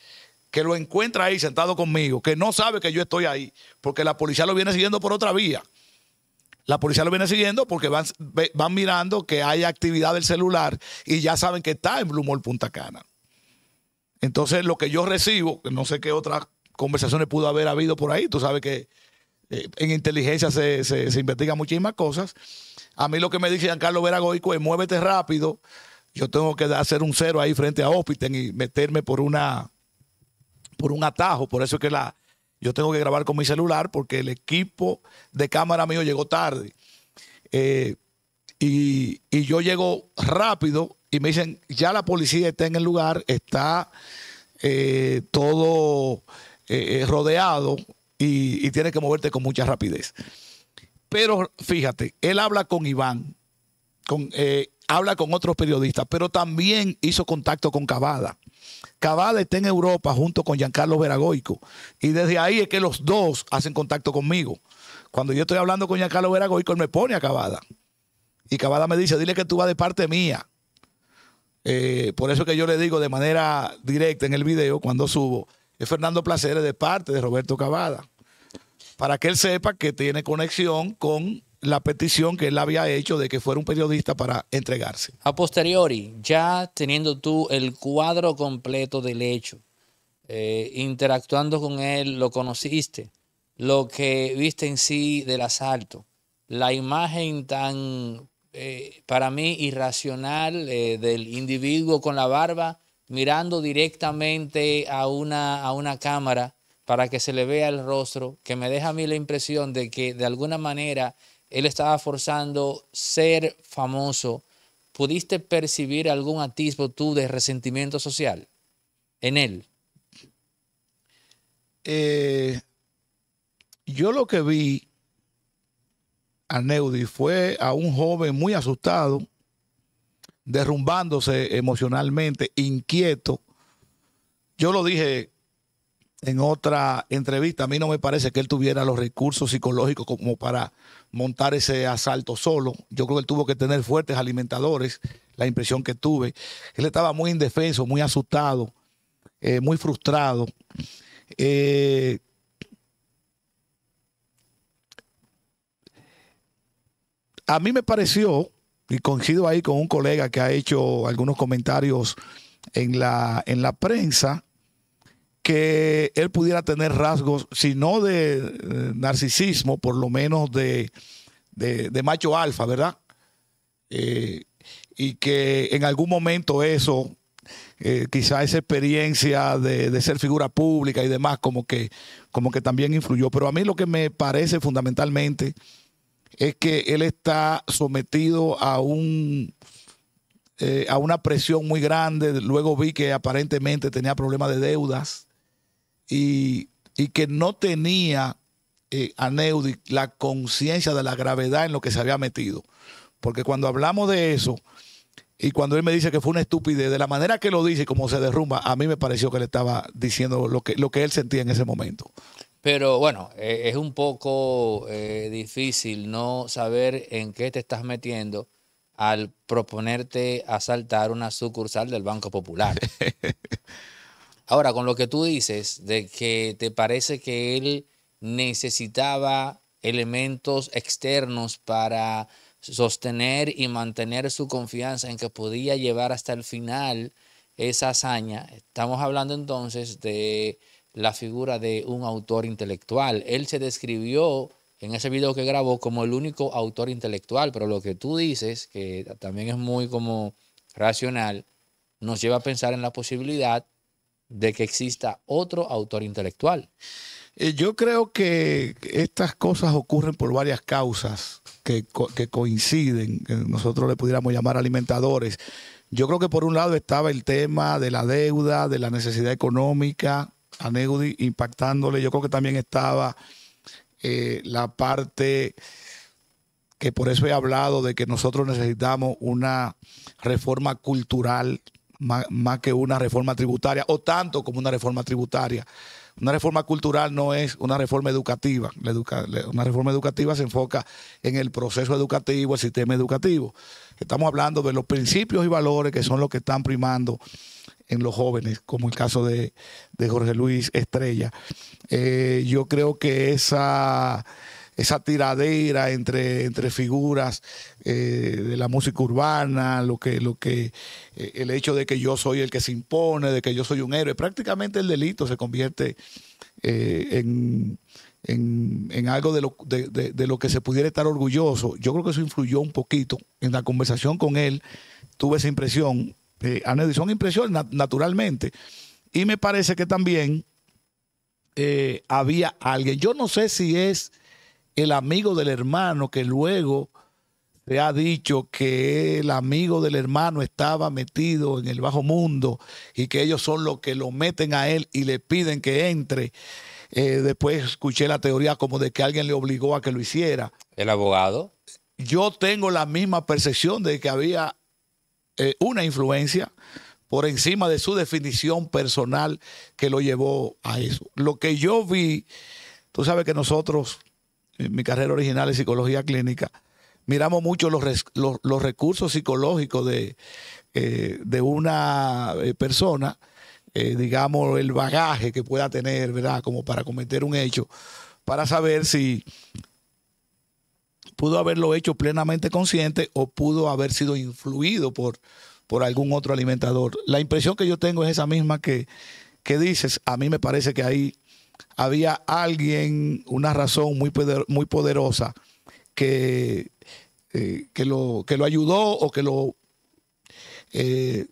que lo encuentra ahí sentado conmigo, que no sabe que yo estoy ahí, porque la policía lo viene siguiendo por otra vía la policía lo viene siguiendo porque van, mirando que hay actividad del celular y ya saben que está en Blumol Punta Cana. Entonces, lo que yo recibo, no sé qué otras conversaciones pudo haber habido por ahí, tú sabes que eh, en inteligencia se, investigan muchísimas cosas. A mí lo que me dice Giancarlo Veragoico es muévete rápido. Yo tengo que hacer un cero ahí frente a Hospiten y meterme por una por un atajo. Por eso es que la, yo tengo que grabar con mi celular porque el equipo de cámara mío llegó tarde. Eh, y, yo llego rápido y me dicen, ya la policía está en el lugar, está eh, todo eh, rodeado y, tienes que moverte con mucha rapidez. Pero fíjate, él habla con Iván, con, habla con otros periodistas, pero también hizo contacto con Cavada. Cabada está en Europa junto con Giancarlo Veragoico. Y desde ahí es que los dos hacen contacto conmigo. Cuando yo estoy hablando con Giancarlo Veragoico, él me pone a Cavada. Y Cabada me dice, dile que tú vas de parte mía. Eh, por eso que yo le digo de manera directa en el video, cuando subo, es Fernando Placeres de parte de Roberto Cavada. Para que él sepa que tiene conexión con la petición que él había hecho de que fuera un periodista para entregarse. A posteriori, ya teniendo tú el cuadro completo del hecho, eh, interactuando con él, lo conociste, lo que viste en sí del asalto, la imagen tan, eh, para mí, irracional eh, del individuo con la barba mirando directamente a una, a una cámara para que se le vea el rostro, que me deja a mí la impresión de que de alguna manera él estaba forzando ser famoso. ¿Pudiste percibir algún atisbo tú de resentimiento social en él? Eh, yo lo que vi a Neudi fue a un joven muy asustado, derrumbándose emocionalmente, inquieto. Yo lo dije en otra entrevista, a mí no me parece que él tuviera los recursos psicológicos como para montar ese asalto solo. Yo creo que él tuvo que tener fuertes alimentadores, la impresión que tuve. Él estaba muy indefenso, muy asustado, eh, muy frustrado. Eh, a mí me pareció, y coincido ahí con un colega que ha hecho algunos comentarios la, en la prensa, que él pudiera tener rasgos, si no de eh, narcisismo, por lo menos de, macho alfa, ¿verdad? Eh, y que en algún momento eso, eh, quizá esa experiencia de, ser figura pública y demás, como que, como que también influyó. Pero a mí lo que me parece fundamentalmente es que él está sometido a un a una presión muy grande. Luego vi que aparentemente tenía problemas de deudas y, que no tenía eh, a la conciencia de la gravedad en lo que se había metido. Porque cuando hablamos de eso, y cuando él me dice que fue una estupidez, de la manera que lo dice y cómo se derrumba, a mí me pareció que le estaba diciendo lo que, lo que él sentía en ese momento. Pero bueno, eh, es un poco eh, difícil no saber en qué te estás metiendo al proponerte asaltar una sucursal del Banco Popular. Ahora, con lo que tú dices, de que te parece que él necesitaba elementos externos para sostener y mantener su confianza en que podía llevar hasta el final esa hazaña, estamos hablando entonces de la figura de un autor intelectual. Él se describió en ese video que grabó como el único autor intelectual, pero lo que tú dices, que también es muy como racional, nos lleva a pensar en la posibilidad de que exista otro autor intelectual. Eh, yo creo que estas cosas ocurren por varias causas que, coinciden, que nosotros le pudiéramos llamar alimentadores. Yo creo que por un lado estaba el tema de la deuda, de la necesidad económica, a Neudi impactándole. Yo creo que también estaba eh, la parte que por eso he hablado de que nosotros necesitamos una reforma cultural más, que una reforma tributaria, o tanto como una reforma tributaria. Una reforma cultural no es una reforma educativa. una reforma educativa se enfoca en el proceso educativo, el sistema educativo. Estamos hablando de los principios y valores que son los que están primando en los jóvenes, como el caso de, de Jorge Luis Estrella. Eh, yo creo que esa esa tiradera entre, entre figuras eh, de la música urbana, lo que, lo que, eh, el hecho de que yo soy el que se impone, de que yo soy un héroe. Prácticamente el delito se convierte eh, en, algo de lo, que se pudiera estar orgulloso. Yo creo que eso influyó un poquito. En la conversación con él tuve esa impresión. Eh, son impresiones naturalmente. Y me parece que también había alguien, yo no sé si es el amigo del hermano que luego se ha dicho que el amigo del hermano estaba metido en el bajo mundo y que ellos son los que lo meten a él y le piden que entre. Eh, después escuché la teoría como de que alguien le obligó a que lo hiciera. ¿El abogado? Yo tengo la misma percepción de que había eh, una influencia por encima de su definición personal que lo llevó a eso. Lo que yo vi, tú sabes que nosotros mi carrera original es psicología clínica, miramos mucho los, los, recursos psicológicos de, eh, de una eh, persona, eh, digamos, el bagaje que pueda tener, ¿verdad? Como para cometer un hecho, para saber si pudo haberlo hecho plenamente consciente o pudo haber sido influido por, por algún otro alimentador. La impresión que yo tengo es esa misma que, que dices. A mí me parece que hay había alguien, una razón muy, muy poderosa que, eh, que, lo, que lo ayudó o que lo eh,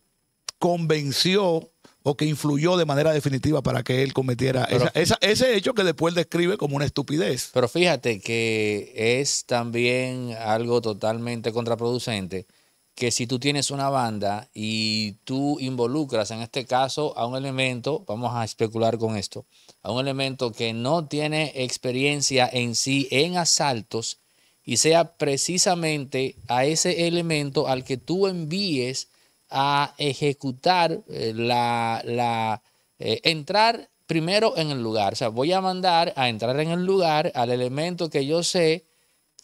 convenció o que influyó de manera definitiva para que él cometiera ese hecho que después describe como una estupidez. Pero fíjate que es también algo totalmente contraproducente que si tú tienes una banda y tú involucras en este caso a un elemento, vamos a especular con esto, a un elemento que no tiene experiencia en sí en asaltos y sea precisamente a ese elemento al que tú envíes a ejecutar eh, la, la eh, entrar primero en el lugar. O sea, voy a mandar a entrar en el lugar al elemento que yo sé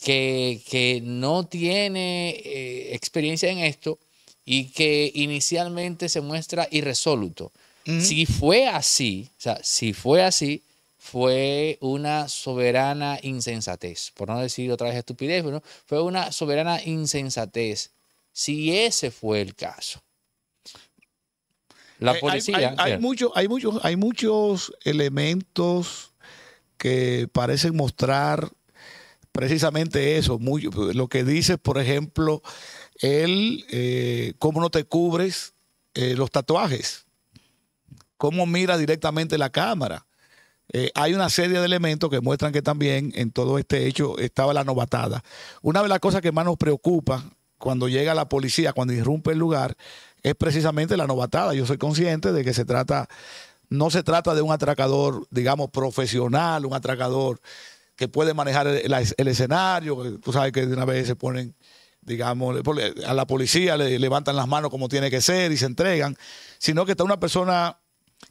que, que no tiene eh, experiencia en esto y que inicialmente se muestra irresoluto. Si fue así, o sea, si fue así, fue una soberana insensatez, por no decir otra vez estupidez, pero fue una soberana insensatez, si ese fue el caso. La eh, policía. Hay, muchos, elementos que parecen mostrar precisamente eso. lo que dices, por ejemplo, él, eh, cómo no te cubres eh, los tatuajes cómo mira directamente la cámara. Eh, hay una serie de elementos que muestran que también en todo este hecho estaba la novatada. Una de las cosas que más nos preocupa cuando llega la policía, cuando irrumpe el lugar, es precisamente la novatada. Yo soy consciente de que se trata, no se trata de un atracador, digamos, profesional, un atracador que puede manejar el escenario. Tú sabes que de una vez se ponen, digamos, a la policía le levantan las manos como tiene que ser y se entregan, sino que está una persona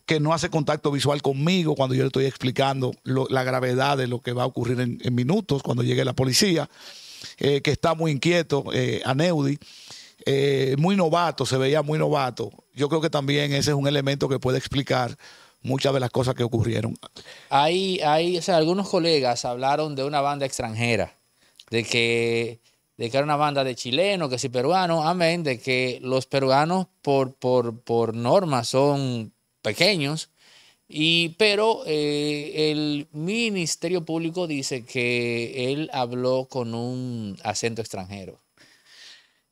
que no hace contacto visual conmigo cuando yo le estoy explicando la gravedad de lo que va a ocurrir en, minutos cuando llegue la policía, eh, que está muy inquieto, eh, a eh, muy novato, se veía muy novato. Yo creo que también ese es un elemento que puede explicar muchas de las cosas que ocurrieron. Hay, hay o sea, algunos colegas hablaron de una banda extranjera, de que, de que era una banda de chilenos, que si peruanos, amén, de que los peruanos por, por, por norma son pequeños, y, pero eh, el Ministerio Público dice que él habló con un acento extranjero.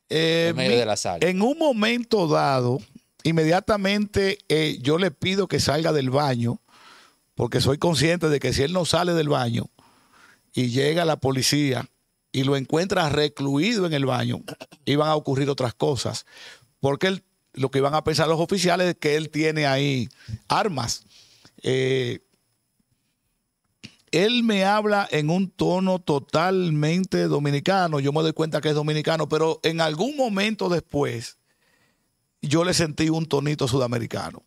Eh, en medio de la sala. En un momento dado, inmediatamente eh, yo le pido que salga del baño, porque soy consciente de que si él no sale del baño y llega la policía y lo encuentra recluido en el baño, iban a ocurrir otras cosas. Porque él lo que iban a pensar los oficiales es que él tiene ahí armas. Eh, él me habla en un tono totalmente dominicano. Yo me doy cuenta que es dominicano, pero en algún momento después yo le sentí un tonito sudamericano.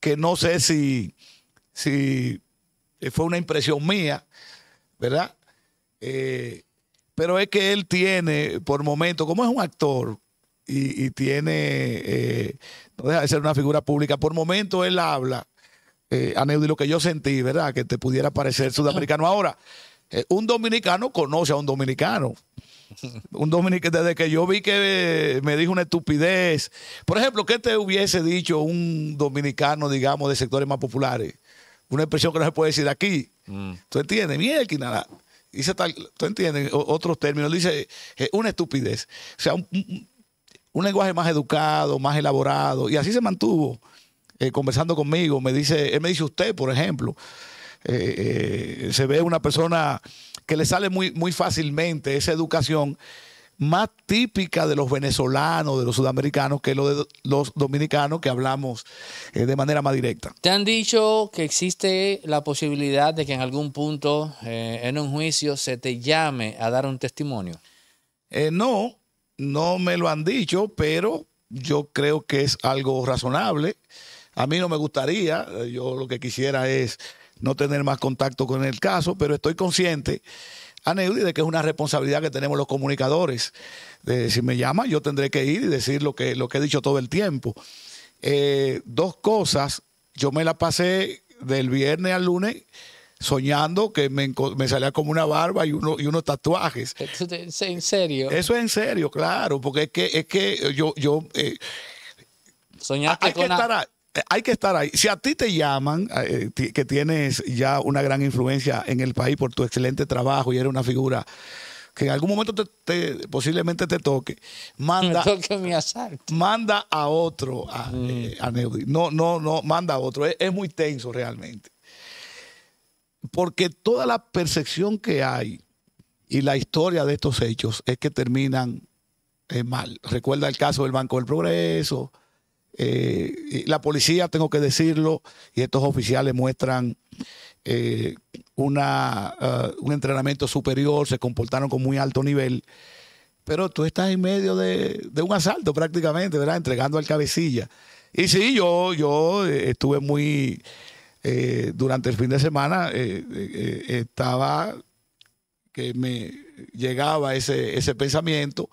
Que no sé si, si fue una impresión mía, ¿verdad? Eh, pero es que él tiene por momento, como es un actor, y, tiene, eh, no deja de ser una figura pública. Por momento él habla, eh, lo que yo sentí, ¿verdad? Que te pudiera parecer sudamericano. Ahora, eh, un dominicano conoce a un dominicano. Un dominicano, desde que yo vi que eh, me dijo una estupidez. Por ejemplo, ¿qué te hubiese dicho un dominicano, digamos, de sectores más populares? Una expresión que no se puede decir aquí. Mm. ¿Tú entiendes? nada dice tal, ¿tú entiendes? otros términos, dice eh, una estupidez. O sea, un un lenguaje más educado, más elaborado. Y así se mantuvo eh, conversando conmigo. Me dice, me dice usted, por ejemplo. Eh, eh, se ve una persona que le sale muy, muy fácilmente esa educación más típica de los venezolanos, de los sudamericanos, que lo de los dominicanos que hablamos de manera más directa. Te han dicho que existe la posibilidad de que en algún punto en un juicio se te llame a dar un testimonio. no, no me lo han dicho, pero yo creo que es algo razonable. A mí no me gustaría, eh, yo lo que quisiera es no tener más contacto con el caso, pero estoy consciente, Aneudi, de que es una responsabilidad que tenemos los comunicadores. De, si me llama, yo tendré que ir y decir lo que, lo que he dicho todo el tiempo. Eh, dos cosas, yo me la pasé del viernes al lunes soñando que me, salía como una barba y, uno, y unos tatuajes. ¿En serio? Eso es en serio, claro, porque es que, es que yo... yo eh, hay que estar ahí, hay que estar ahí. Si a ti te llaman, eh, que tienes ya una gran influencia en el país por tu excelente trabajo y eres una figura que en algún momento te, posiblemente te toque, manda, manda a otro a, mm. eh, No, no, no, manda a otro. es muy tenso realmente porque toda la percepción que hay y la historia de estos hechos es que terminan eh, mal. Recuerda el caso del Banco del Progreso. Eh, la policía, tengo que decirlo, y estos oficiales muestran eh, una, un entrenamiento superior, se comportaron con muy alto nivel, pero tú estás en medio de, un asalto prácticamente, ¿verdad? Entregando al cabecilla. Y sí, yo, yo estuve muy eh, durante el fin de semana eh, eh, estaba que me llegaba ese, ese pensamiento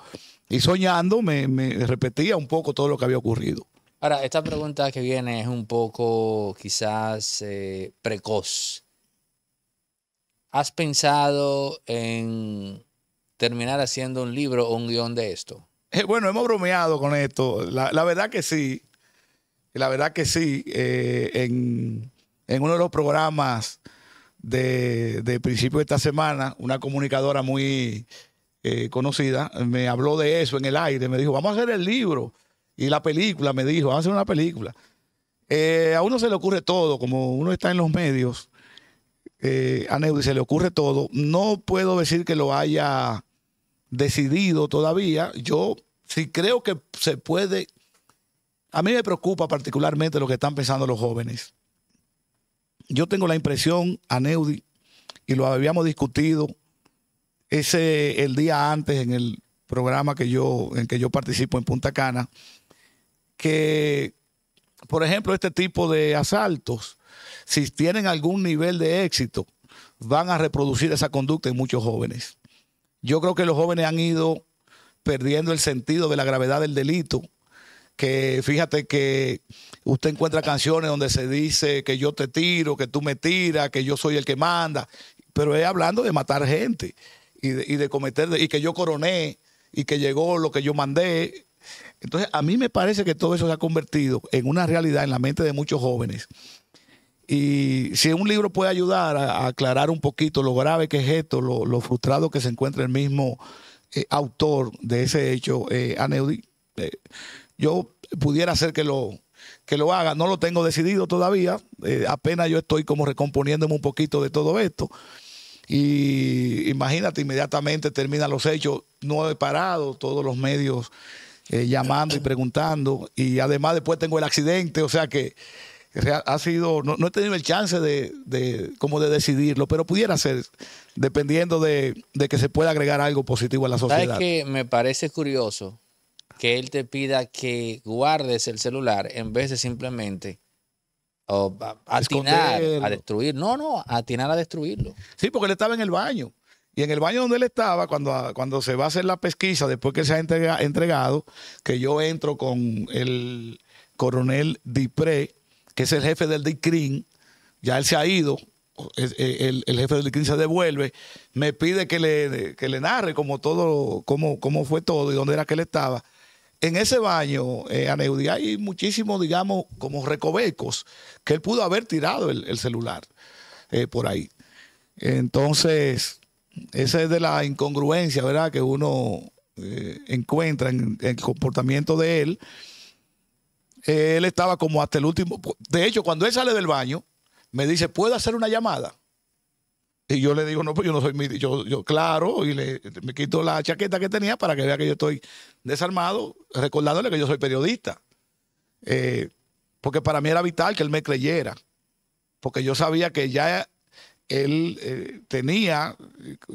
y soñando me, repetía un poco todo lo que había ocurrido. Ahora, esta pregunta que viene es un poco quizás precoz. ¿Has pensado en terminar haciendo un libro o un guión de esto? bueno, hemos bromeado con esto. La, verdad que sí. La verdad que sí. en, en uno de los programas de, principio de esta semana, una comunicadora muy eh, conocida me habló de eso en el aire, me dijo, vamos a hacer el libro y la película, me dijo, vamos a hacer una película. Eh, a uno se le ocurre todo, como uno está en los medios, eh, a Neudi se le ocurre todo. No puedo decir que lo haya decidido todavía. Yo sí creo que se puede. A mí me preocupa particularmente lo que están pensando los jóvenes yo tengo la impresión, Aneudi, y lo habíamos discutido ese el día antes en el programa que yo, en que yo participo en Punta Cana, que, por ejemplo, este tipo de asaltos, si tienen algún nivel de éxito, van a reproducir esa conducta en muchos jóvenes. Yo creo que los jóvenes han ido perdiendo el sentido de la gravedad del delito que fíjate que usted encuentra canciones donde se dice que yo te tiro, que tú me tiras, que yo soy el que manda, pero es hablando de matar gente y de, cometer, y que yo coroné y que llegó lo que yo mandé. Entonces, a mí me parece que todo eso se ha convertido en una realidad en la mente de muchos jóvenes. Y si un libro puede ayudar a, aclarar un poquito lo grave que es esto, lo, frustrado que se encuentra el mismo eh, autor de ese hecho, eh, eh yo pudiera hacer que lo, que lo haga, no lo tengo decidido todavía, eh, apenas yo estoy como recomponiéndome un poquito de todo esto. Y imagínate, inmediatamente terminan los hechos, no he parado todos los medios eh, llamando y preguntando, y además después tengo el accidente, o sea que ha sido, no, he tenido el chance de, como de decidirlo, pero pudiera ser, dependiendo de, que se pueda agregar algo positivo a la sociedad. que me parece curioso? que él te pida que guardes el celular en vez de simplemente atinar a destruir. No, no, atinar a destruirlo. Sí, porque él estaba en el baño. Y en el baño donde él estaba, cuando, ah, cuando se va a hacer la pesquisa, después que se ha entregado, que yo entro con el coronel Dipré, que es el jefe del DICRIN, ya él se ha ido, eh, el, jefe del DICRIN se devuelve, me pide que le, le narre como todo, cómo, cómo fue todo y dónde era que él estaba en ese baño, eh, hay muchísimos, digamos, como recovecos que él pudo haber tirado el, celular eh, por ahí. Entonces, esa es de la incongruencia, ¿verdad?, que uno eh, encuentra en el comportamiento de él. Eh, él estaba como hasta el último. De hecho, cuando él sale del baño, me dice, ¿puedo hacer una llamada? Y yo le digo, no, pues yo no soy mi, yo, claro, y le, me quito la chaqueta que tenía para que vea que yo estoy desarmado, recordándole que yo soy periodista. Eh, porque para mí era vital que él me creyera, porque yo sabía que ya él eh, tenía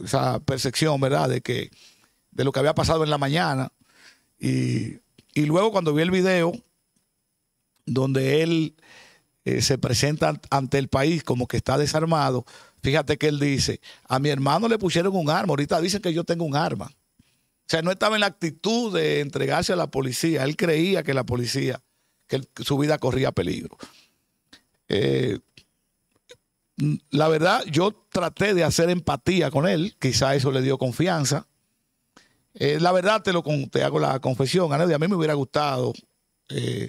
esa percepción, ¿verdad?, de, que, de lo que había pasado en la mañana. Y, luego cuando vi el video, donde él eh, se presenta ante el país como que está desarmado, Fíjate que él dice, a mi hermano le pusieron un arma, ahorita dicen que yo tengo un arma. O sea, no estaba en la actitud de entregarse a la policía, él creía que la policía, que, su vida corría peligro. Eh, la verdad, yo traté de hacer empatía con él, quizá eso le dio confianza. Eh, la verdad, te, lo, hago la confesión, a mí me hubiera gustado, eh,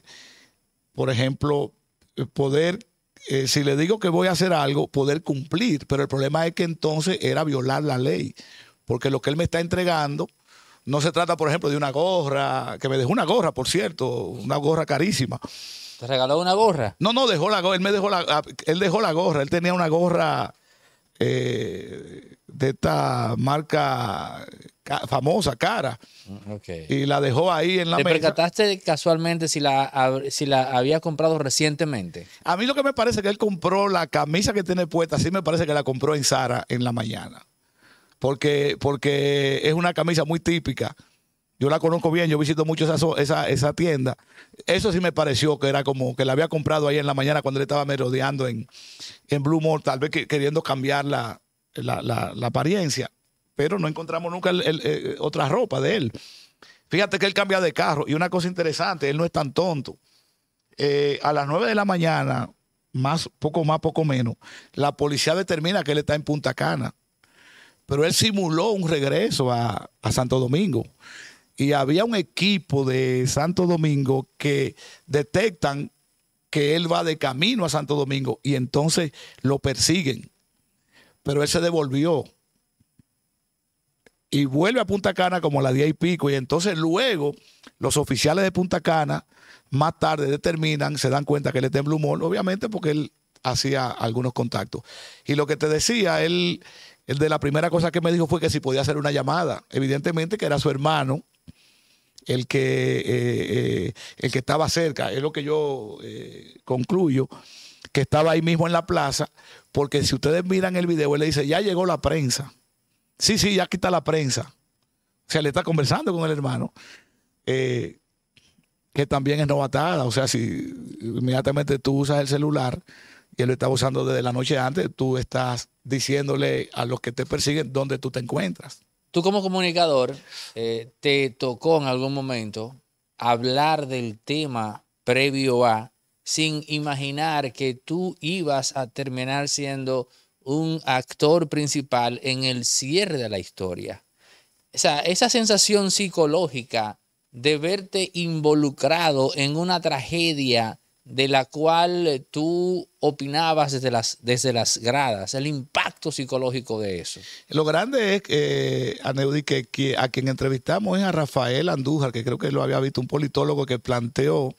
por ejemplo, poder eh, si le digo que voy a hacer algo, poder cumplir. Pero el problema es que entonces era violar la ley, porque lo que él me está entregando no se trata, por ejemplo, de una gorra, que me dejó una gorra, por cierto, una gorra carísima. ¿Te regaló una gorra? No, no, dejó la gorra, él me dejó la, ah, él dejó la gorra, él tenía una gorra eh, de esta marca famosa, cara. Mm, y la dejó ahí en la ¿Te percataste casualmente si la, si la había comprado recientemente? A mí lo que me parece es que él compró la camisa que tiene puesta, sí me parece que la compró en Sara en la mañana. Porque, porque es una camisa muy típica. Yo la conozco bien, yo visito mucho esa, esa, tienda. Eso sí me pareció que era como que la había comprado ahí en la mañana cuando él estaba merodeando en, en Blue Mall, tal vez queriendo cambiarla la, la, apariencia, pero no encontramos nunca eh, otra ropa de él. Fíjate que él cambia de carro y una cosa interesante, él no es tan tonto. Eh, a las 9 de la mañana, más, poco más, poco menos, la policía determina que él está en Punta Cana. Pero él simuló un regreso a Santo Domingo. Y había un equipo de Santo Domingo que detectan que él va de camino a Santo Domingo y entonces lo persiguen pero él se devolvió y vuelve a Punta Cana como a las y pico. Y entonces luego los oficiales de Punta Cana más tarde determinan, se dan cuenta que él está en Blue obviamente porque él hacía algunos contactos. Y lo que te decía, él, el de la primera cosa que me dijo fue que si podía hacer una llamada. Evidentemente que era su hermano el que, eh, eh, el que estaba cerca, es lo que yo eh, concluyo que estaba ahí mismo en la plaza, porque si ustedes miran el video, él le dice, ya llegó la prensa. Sí, sí, ya quita la prensa. O sea, le está conversando con el hermano, eh, que también es novatada. O sea, si inmediatamente tú usas el celular y él lo está usando desde la noche antes, tú estás diciéndole a los que te persiguen dónde tú te encuentras. Tú como comunicador, eh, ¿te tocó en algún momento hablar del tema previo a sin imaginar que tú ibas a terminar siendo un actor principal en el cierre de la historia. esa sensación psicológica de verte involucrado en una tragedia de la cual tú opinabas desde las, desde las gradas, el impacto psicológico de eso. Lo grande es, eh, Aneudi, que, que a quien entrevistamos es a Rafael Andújar, que creo que lo había visto un politólogo que planteó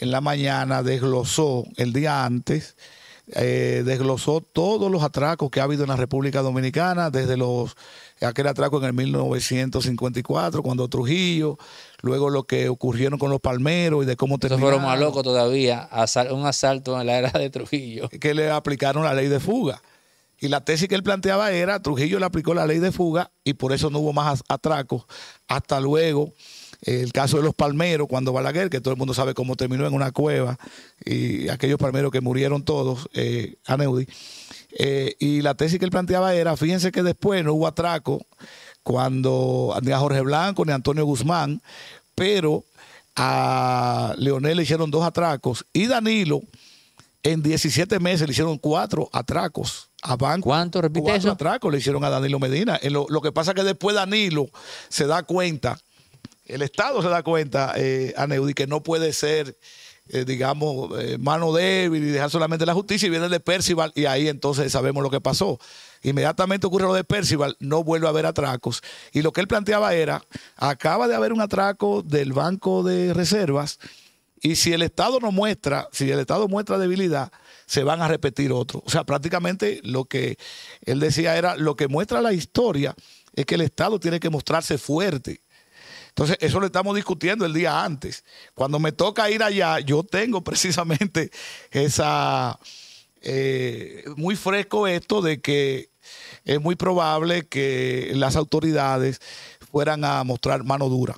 en la mañana desglosó el día antes, eh, desglosó todos los atracos que ha habido en la República Dominicana, desde los aquel atraco en el 1954, cuando Trujillo, luego lo que ocurrieron con los palmeros y de cómo te fueron más locos todavía, un asalto en la era de Trujillo. Que le aplicaron la ley de fuga. Y la tesis que él planteaba era, Trujillo le aplicó la ley de fuga y por eso no hubo más atracos. Hasta luego el caso de los palmeros, cuando Balaguer, que todo el mundo sabe cómo terminó en una cueva, y aquellos palmeros que murieron todos, eh, a Neudi. Eh, y la tesis que él planteaba era, fíjense que después no hubo atraco cuando ni a Jorge Blanco ni a Antonio Guzmán, pero a Leonel le hicieron dos atracos y Danilo en 17 meses le hicieron cuatro atracos a Banco. ¿Cuánto repite cuatro atracos le hicieron a Danilo Medina. Lo, lo, que pasa es que después Danilo se da cuenta el Estado se da cuenta, eh, Aneudi, que no puede ser, eh, digamos, eh, mano débil y dejar solamente la justicia y viene el de Percival y ahí entonces sabemos lo que pasó. Inmediatamente ocurre lo de Percival, no vuelve a haber atracos. Y lo que él planteaba era, acaba de haber un atraco del Banco de Reservas y si el Estado no muestra, si el Estado muestra debilidad, se van a repetir otros. O sea, prácticamente lo que él decía era, lo que muestra la historia es que el Estado tiene que mostrarse fuerte entonces, eso lo estamos discutiendo el día antes. Cuando me toca ir allá, yo tengo precisamente esa... Eh, muy fresco esto de que es muy probable que las autoridades fueran a mostrar mano dura.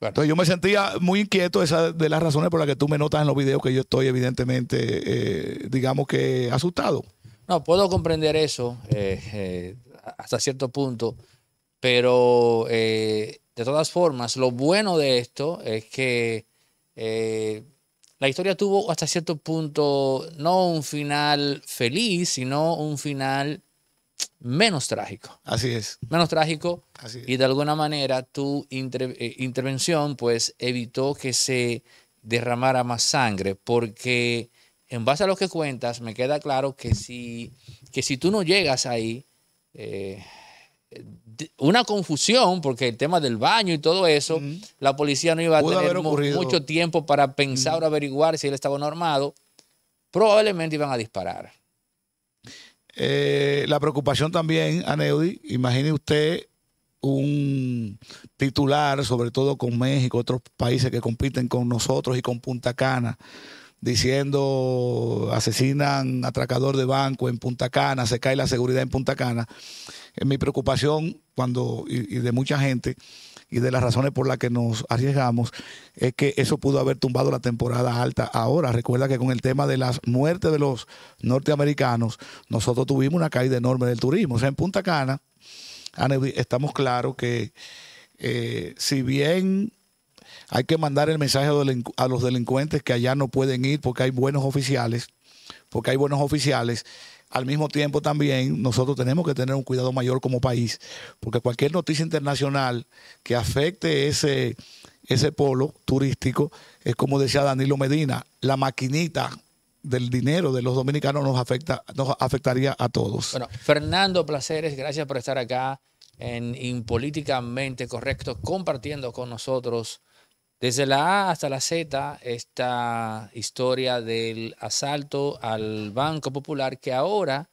Entonces yo me sentía muy inquieto, esa de las razones por las que tú me notas en los videos que yo estoy evidentemente, eh, digamos que asustado. No, puedo comprender eso eh, hasta cierto punto, pero de todas formas, lo bueno de esto es que eh, la historia tuvo hasta cierto punto no un final feliz, sino un final menos trágico. Así es. Menos trágico. Y de alguna manera tu eh, intervención pues evitó que se derramara más sangre, porque en base a lo que cuentas, me queda claro que si, que si tú no llegas ahí, eh, una confusión, porque el tema del baño y todo eso, la policía no iba a tener mucho tiempo para pensar o averiguar si él estaba armado, probablemente iban a disparar. Eh, la preocupación también, Aneudi, imagine usted un titular, sobre todo con México, otros países que compiten con nosotros y con Punta Cana, diciendo asesinan atracador de banco en Punta Cana, se cae la seguridad en Punta Cana mi preocupación cuando y, de mucha gente y de las razones por las que nos arriesgamos es que eso pudo haber tumbado la temporada alta ahora. Recuerda que con el tema de las muertes de los norteamericanos, nosotros tuvimos una caída enorme del turismo. O sea, en Punta Cana, estamos claros que eh, si bien hay que mandar el mensaje a los delincuentes que allá no pueden ir porque hay buenos oficiales, porque hay buenos oficiales, al mismo tiempo también nosotros tenemos que tener un cuidado mayor como país, porque cualquier noticia internacional que afecte ese, ese polo turístico es como decía Danilo Medina, la maquinita del dinero de los dominicanos nos afecta, nos afectaría a todos. Bueno, Fernando Placeres, gracias por estar acá en Impolíticamente Correcto, compartiendo con nosotros desde la A hasta la Z, esta historia del asalto al Banco Popular que ahora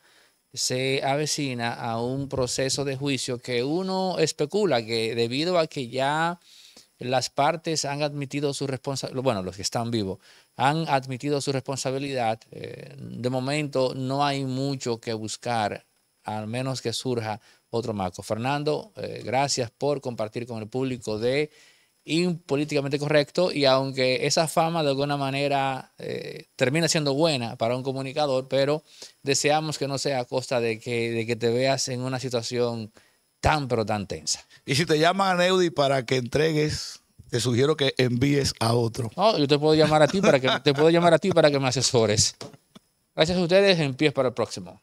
se avecina a un proceso de juicio que uno especula que debido a que ya las partes han admitido su responsabilidad, bueno, los que están vivos, han admitido su responsabilidad, eh, de momento no hay mucho que buscar, al menos que surja otro marco. Fernando, eh, gracias por compartir con el público de políticamente correcto y aunque esa fama de alguna manera eh, termina siendo buena para un comunicador, pero deseamos que no sea a costa de que, que te veas en una situación tan pero tan tensa. Y si te llaman a Neudi para que entregues te sugiero que envíes a otro. No, yo te puedo llamar a ti para que te puedo llamar a ti para que me asesores. Gracias a ustedes, en pies para el próximo.